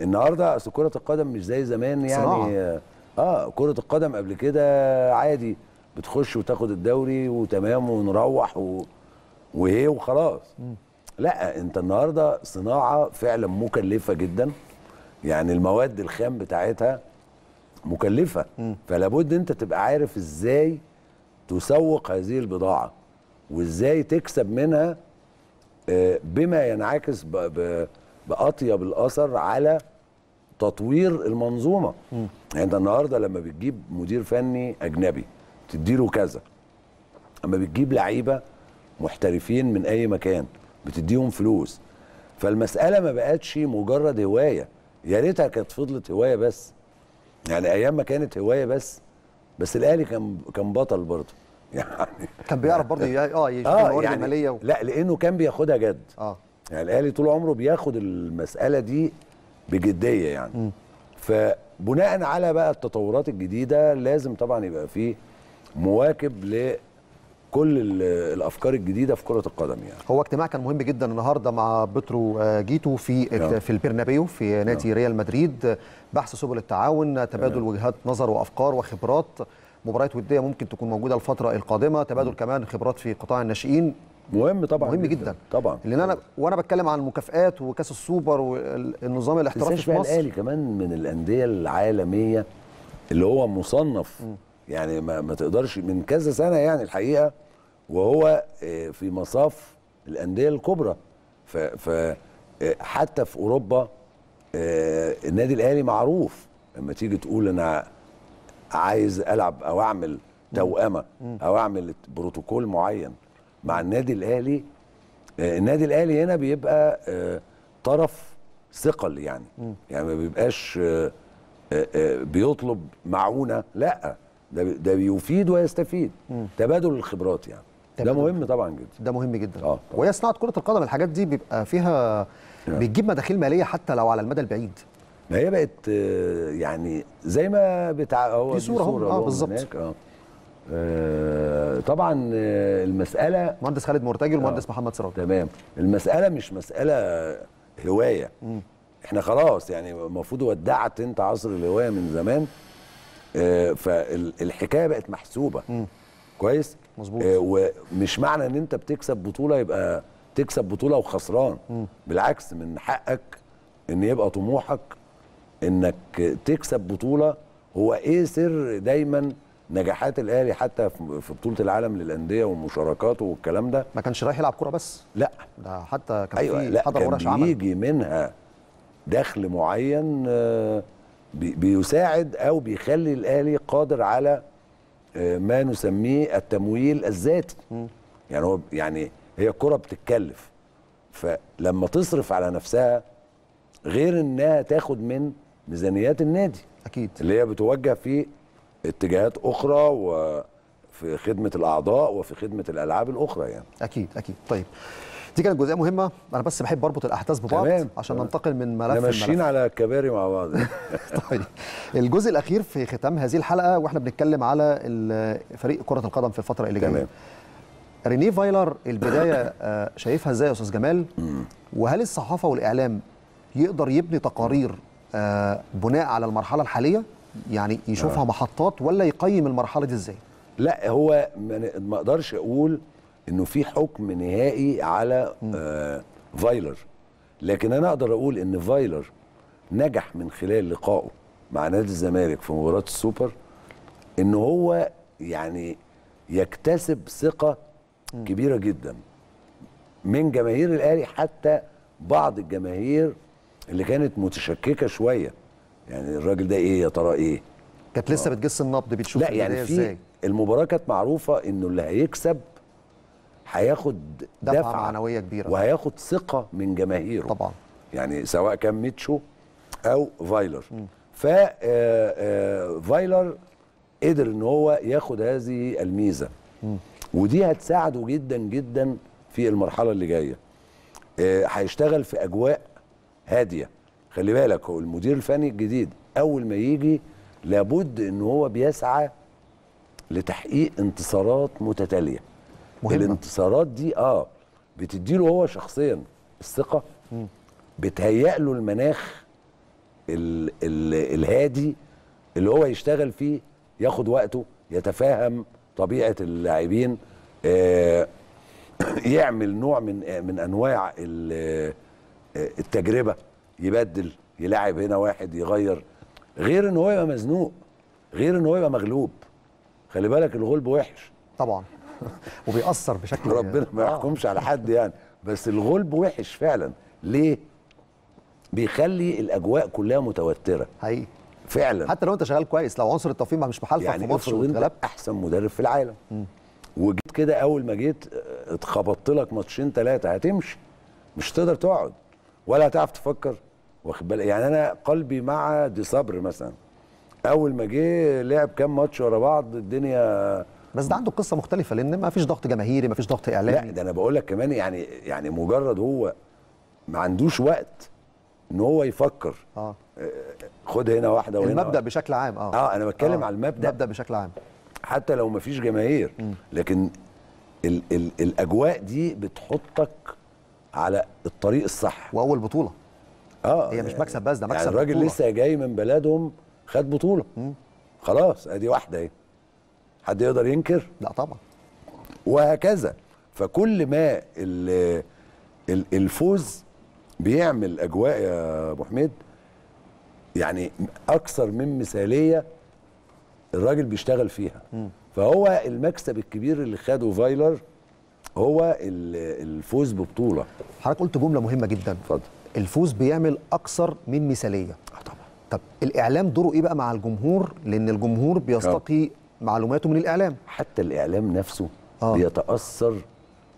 النهارده اصل كره القدم مش زي زمان يعني صراحة. آه،, اه كره القدم قبل كده عادي بتخش وتاخد الدوري وتمام ونروح و... وهي وخلاص م. لا انت النهارده صناعه فعلا مكلفه جدا يعني المواد الخام بتاعتها مكلفه فلابد انت تبقى عارف ازاي تسوق هذه البضاعه وازاي تكسب منها آه، بما ينعكس باطيب الاثر على تطوير المنظومه م. يعني انت النهارده لما بتجيب مدير فني اجنبي تديله كذا اما بتجيب لعيبه محترفين من اي مكان بتديهم فلوس فالمساله ما بقتش مجرد هوايه يا ريتها كانت فضلت هوايه بس يعني ايام ما كانت هوايه بس بس الاهلي كان كان بطل برضه يعني كان بيعرف برضه اه اه يعني الماليه و... لا لانه كان بياخدها جد اه يعني الاهلي طول عمره بياخد المساله دي بجديه يعني م. فبناء على بقى التطورات الجديده لازم طبعا يبقى فيه مواكب كل الافكار الجديده في كره القدم يعني هو اجتماع كان مهم جدا النهارده مع بترو آه، جيتو في يعني. في البرنابيو في نادي يعني. ريال مدريد بحث سبل التعاون تبادل يعني. وجهات نظر وافكار وخبرات مباريات وديه ممكن تكون موجوده الفتره القادمه تبادل م. كمان خبرات في قطاع الناشئين مهم طبعا مهم جدا, جداً. طبعا لان انا أيوة. وانا بتكلم عن المكافئات وكاس السوبر والنظام الاحترافي في مصر الاهلي كمان من الانديه العالميه اللي هو مصنف م. يعني ما, ما تقدرش من كذا سنه يعني الحقيقه وهو آه، في مصاف الانديه الكبرى ف, ف آه، حتى في اوروبا آه، النادي الاهلي معروف لما تيجي تقول انا عايز العب او اعمل توأمه او اعمل بروتوكول معين مع النادي الاهلي النادي الاهلي هنا بيبقى طرف ثقل يعني يعني ما بيبقاش بيطلب معونه لا ده ده بيفيد ويستفيد مم. تبادل الخبرات يعني ده مهم طبعا جدا ده مهم جدا اه وهي صناعه كره القدم الحاجات دي بيبقى فيها آه. بتجيب مداخيل ماليه حتى لو على المدى البعيد ما هي بقت آه، يعني زي ما بتاع هو في صوره, صورة اه بالظبط آه. آه طبعا آه، المساله مهندس خالد مرتجي والمهندس آه. محمد سراج تمام المساله مش مساله هوايه مم. احنا خلاص يعني المفروض ودعت انت عصر الهوايه من زمان آه، فالحكايه بقت محسوبه مم. كويس مظبوط آه، ومش معنى ان انت بتكسب بطوله يبقى تكسب بطوله وخسران مم. بالعكس من حقك ان يبقى طموحك انك تكسب بطوله هو ايه سر دايما نجاحات الاهلي حتى في بطوله العالم للانديه والمشاركات والكلام ده ما كانش رايح يلعب كوره بس لا ده حتى كان أيوة في لا ايوه كان بيجي منها دخل معين آه بيساعد او بيخلي الاهلي قادر على آه، ما نسميه التمويل الذاتي يعني هو يعني هي كره بتتكلف فلما تصرف على نفسها غير انها تاخد من ميزانيات النادي اكيد اللي هي بتوجه في اتجاهات اخرى وفي خدمه الاعضاء وفي خدمه الالعاب الاخرى يعني اكيد اكيد طيب دي كانت جزئيه مهمه انا بس بحب اربط الاحداث ببعض تمام. عشان ننتقل من ملف ماشيين على الكباري مع بعض طيب الجزء الاخير في ختام هذه الحلقه واحنا بنتكلم على فريق كره القدم في الفتره اللي جايه ريني فايلر البدايه آه، شايفها ازاي يا استاذ جمال وهل الصحافه والاعلام يقدر يبني تقارير آه، بناء على المرحله الحاليه يعني يشوفها آه. محطات ولا يقيم المرحله دي ازاي لا هو ما اقدرش اقول انه في حكم نهائي على آه فايلر لكن انا اقدر اقول ان فايلر نجح من خلال لقائه مع نادي الزمالك في مباراه السوبر ان هو يعني يكتسب ثقه كبيره جدا من جماهير الاهلي حتى بعض الجماهير اللي كانت متشككه شويه يعني الراجل ده ايه يا ترى ايه كانت لسه آه. بتجس النبض بتشوف لا يعني في المباراه كانت معروفه انه اللي هيكسب هياخد دفعه, معنويه كبيره وهياخد ثقه من جماهيره طبعا يعني سواء كان ميتشو او فايلر ف آه، آه، فايلر قدر ان هو ياخد هذه الميزه ودي هتساعده جدا جدا في المرحله اللي جايه آه، هيشتغل في اجواء هاديه خلي بالك هو المدير الفني الجديد اول ما يجي لابد ان هو بيسعى لتحقيق انتصارات متتاليه مهمة. الانتصارات دي اه بتديله هو شخصيا الثقه بتهيئ له المناخ الـ الـ الهادي اللي هو يشتغل فيه ياخد وقته يتفاهم طبيعه اللاعبين آه، يعمل نوع من من انواع آه، التجربه يبدل يلاعب هنا واحد يغير غير ان هو يبقى مزنوق غير ان هو يبقى مغلوب خلي بالك الغلب وحش طبعا وبيأثر بشكل يعني. ربنا ما يحكمش على حد يعني بس الغلب وحش فعلا ليه؟ بيخلي الاجواء كلها متوتره حقيقي فعلا حتى لو انت شغال كويس لو عنصر التوفيق مش محالفك يعني في ماتش واتغلبت احسن مدرب في العالم وجيت كده اول ما جيت آه، اتخبطت لك ماتشين ثلاثه هتمشي مش تقدر تقعد ولا هتعرف تفكر واخد بالك يعني انا قلبي مع دي صبر مثلا اول ما جه لعب كام ماتش ورا بعض الدنيا بس ده عنده قصه مختلفه لان ما فيش ضغط جماهيري ما فيش ضغط اعلامي لا ده انا بقول لك كمان يعني يعني مجرد هو ما عندوش وقت ان هو يفكر آه. اه خد هنا واحده وهنا المبدا واحدة. بشكل عام اه اه انا بتكلم آه. على المبدا المبدا بشكل عام حتى لو ما فيش جماهير م. لكن ال ال الاجواء دي بتحطك على الطريق الصح واول بطوله اه هي مش مكسب بس ده يعني مكسب يعني الراجل لسه جاي من بلدهم خد بطوله خلاص ادي واحده اهي حد يقدر ينكر لا طبعا وهكذا فكل ما الـ الـ الفوز بيعمل اجواء يا ابو حميد يعني اكثر من مثاليه الراجل بيشتغل فيها م. فهو المكسب الكبير اللي خده فايلر هو الفوز ببطوله حضرتك قلت جمله مهمه جدا اتفضل الفوز بيعمل اكثر من مثاليه آه طبعا طب الاعلام دوره ايه بقى مع الجمهور لان الجمهور بيستقي أه. معلوماته من الاعلام حتى الاعلام نفسه آه. بيتاثر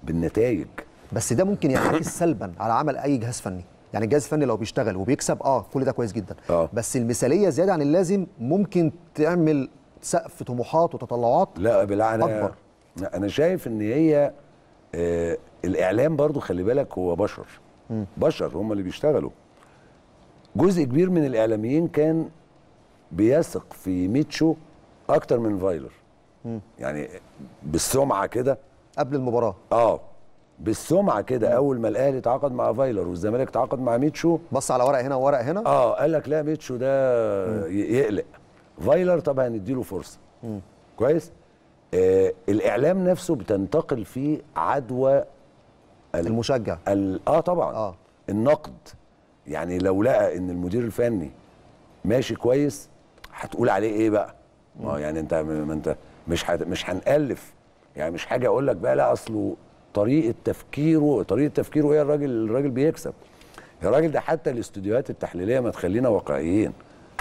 بالنتائج بس ده ممكن ينعكس سلبا على عمل اي جهاز فني يعني الجهاز الفني لو بيشتغل وبيكسب اه كل ده كويس جدا آه. بس المثاليه زياده عن اللازم ممكن تعمل سقف طموحات وتطلعات لا بالعكس اكبر انا شايف ان هي آه الاعلام برضو خلي بالك هو بشر م. بشر هم اللي بيشتغلوا جزء كبير من الاعلاميين كان بيثق في ميتشو اكتر من فايلر مم. يعني بالسمعه كده قبل المباراه اه بالسمعه كده اول ما الاهلي اتعاقد مع فايلر والزمالك اتعاقد مع ميتشو بص على ورق هنا وورق هنا اه قال لك لا ميتشو ده مم. يقلق فايلر طب هنديله فرصه مم. كويس آه الاعلام نفسه بتنتقل فيه عدوى المشجع اه طبعا آه. النقد يعني لو لقى ان المدير الفني ماشي كويس هتقول عليه ايه بقى ما يعني انت ما انت مش حد مش هنالف يعني مش حاجه اقول لك بقى لا اصله طريقه تفكيره طريقه تفكيره هي إيه؟ الراجل الراجل بيكسب يا راجل ده حتى الاستوديوهات التحليليه ما تخلينا واقعيين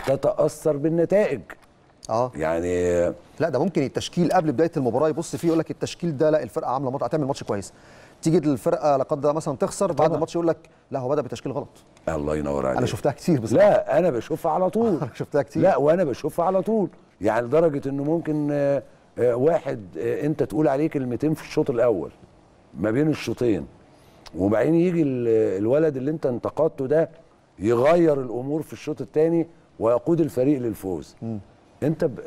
تتاثر بالنتائج اه يعني لا ده ممكن التشكيل قبل بدايه المباراه يبص فيه يقول لك التشكيل ده لا الفرقه عامله ماتش هتعمل ماتش كويس تيجي الفرقه لا قدر مثلا تخسر بعد الماتش يقول لك لا هو بدا بتشكيل غلط الله ينور عليك انا شفتها كتير بصراحه لا انا بشوفها على طول شفتها كتير لا وانا بشوفها على طول يعني لدرجه انه ممكن آه، آه، واحد آه، انت تقول عليه كلمتين في الشوط الاول ما بين الشوطين وبعدين يجي الولد اللي انت انتقدته ده يغير الامور في الشوط الثاني ويقود الفريق للفوز م. انت ب...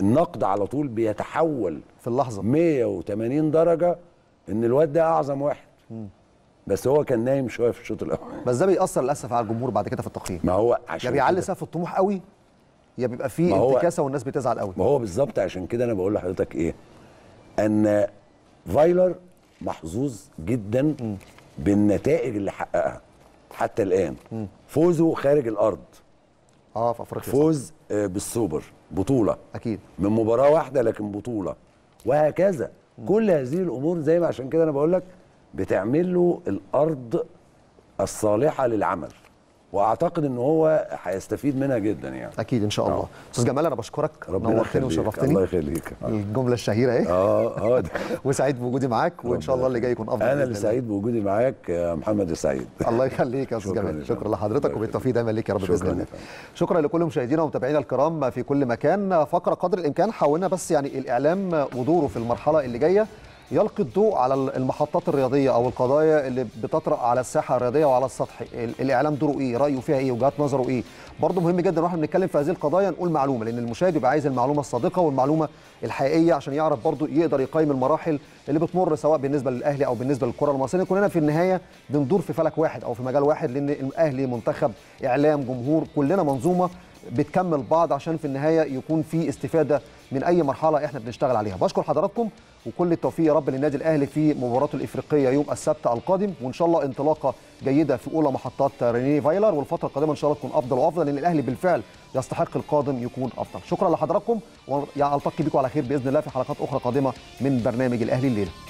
النقد على طول بيتحول في اللحظه 180 درجه ان الواد ده اعظم واحد م. بس هو كان نايم شويه في الشوط الاول بس ده بيأثر للاسف على الجمهور بعد كده في التقييم ما هو عشان ده يعني بيعلي سقف الطموح قوي يا بيبقى فيه انتكاسه والناس بتزعل قوي ما هو بالظبط عشان كده انا بقول لحضرتك ايه ان فايلر محظوظ جدا م. بالنتائج اللي حققها حتى الان م. فوزه خارج الارض اه في افريقيا فوز آه بالسوبر بطوله اكيد من مباراه واحده لكن بطوله وهكذا م. كل هذه الامور زي ما عشان كده انا بقول لك بتعمل له الارض الصالحه للعمل واعتقد ان هو هيستفيد منها جدا يعني اكيد ان شاء الله آه. استاذ جمال انا بشكرك نورتني وشرفتني الله يخليك الجمله الشهيره اهي اه اه وسعيد بوجودي معاك وان شاء الله اللي جاي يكون افضل انا اللي سعيد بوجودي معاك يا محمد السعيد الله يخليك يا استاذ جمال شكرا لحضرتك وبالتوفيق دايما ليك يا رب باذن الله شكرا لكل مشاهدينا ومتابعينا الكرام في كل مكان فقره قدر الامكان حاولنا بس يعني الاعلام ودوره في المرحله اللي جايه يلقي الضوء على المحطات الرياضيه او القضايا اللي بتطرأ على الساحه الرياضيه وعلى السطح الاعلام دوره ايه رايه فيها ايه وجهات نظره ايه برضه مهم جدا واحنا بنتكلم في هذه القضايا نقول معلومه لان المشاهد يبقى عايز المعلومه الصادقه والمعلومه الحقيقيه عشان يعرف برضه يقدر يقيم المراحل اللي بتمر سواء بالنسبه للاهلي او بالنسبه للكره المصريه كلنا في النهايه بندور في فلك واحد او في مجال واحد لان الاهلي منتخب اعلام جمهور كلنا منظومه بتكمل بعض عشان في النهايه يكون في استفاده من اي مرحله احنا بنشتغل عليها بشكر حضراتكم وكل التوفيق يا رب للنادي الاهلي في مباراته الافريقيه يوم السبت القادم وان شاء الله انطلاقه جيده في اولى محطات رينيه فايلر والفتره القادمه ان شاء الله تكون افضل وافضل لان الاهلي بالفعل يستحق القادم يكون افضل شكرا لحضراتكم والتقي بكم على خير باذن الله في حلقات اخرى قادمه من برنامج الاهلي الليله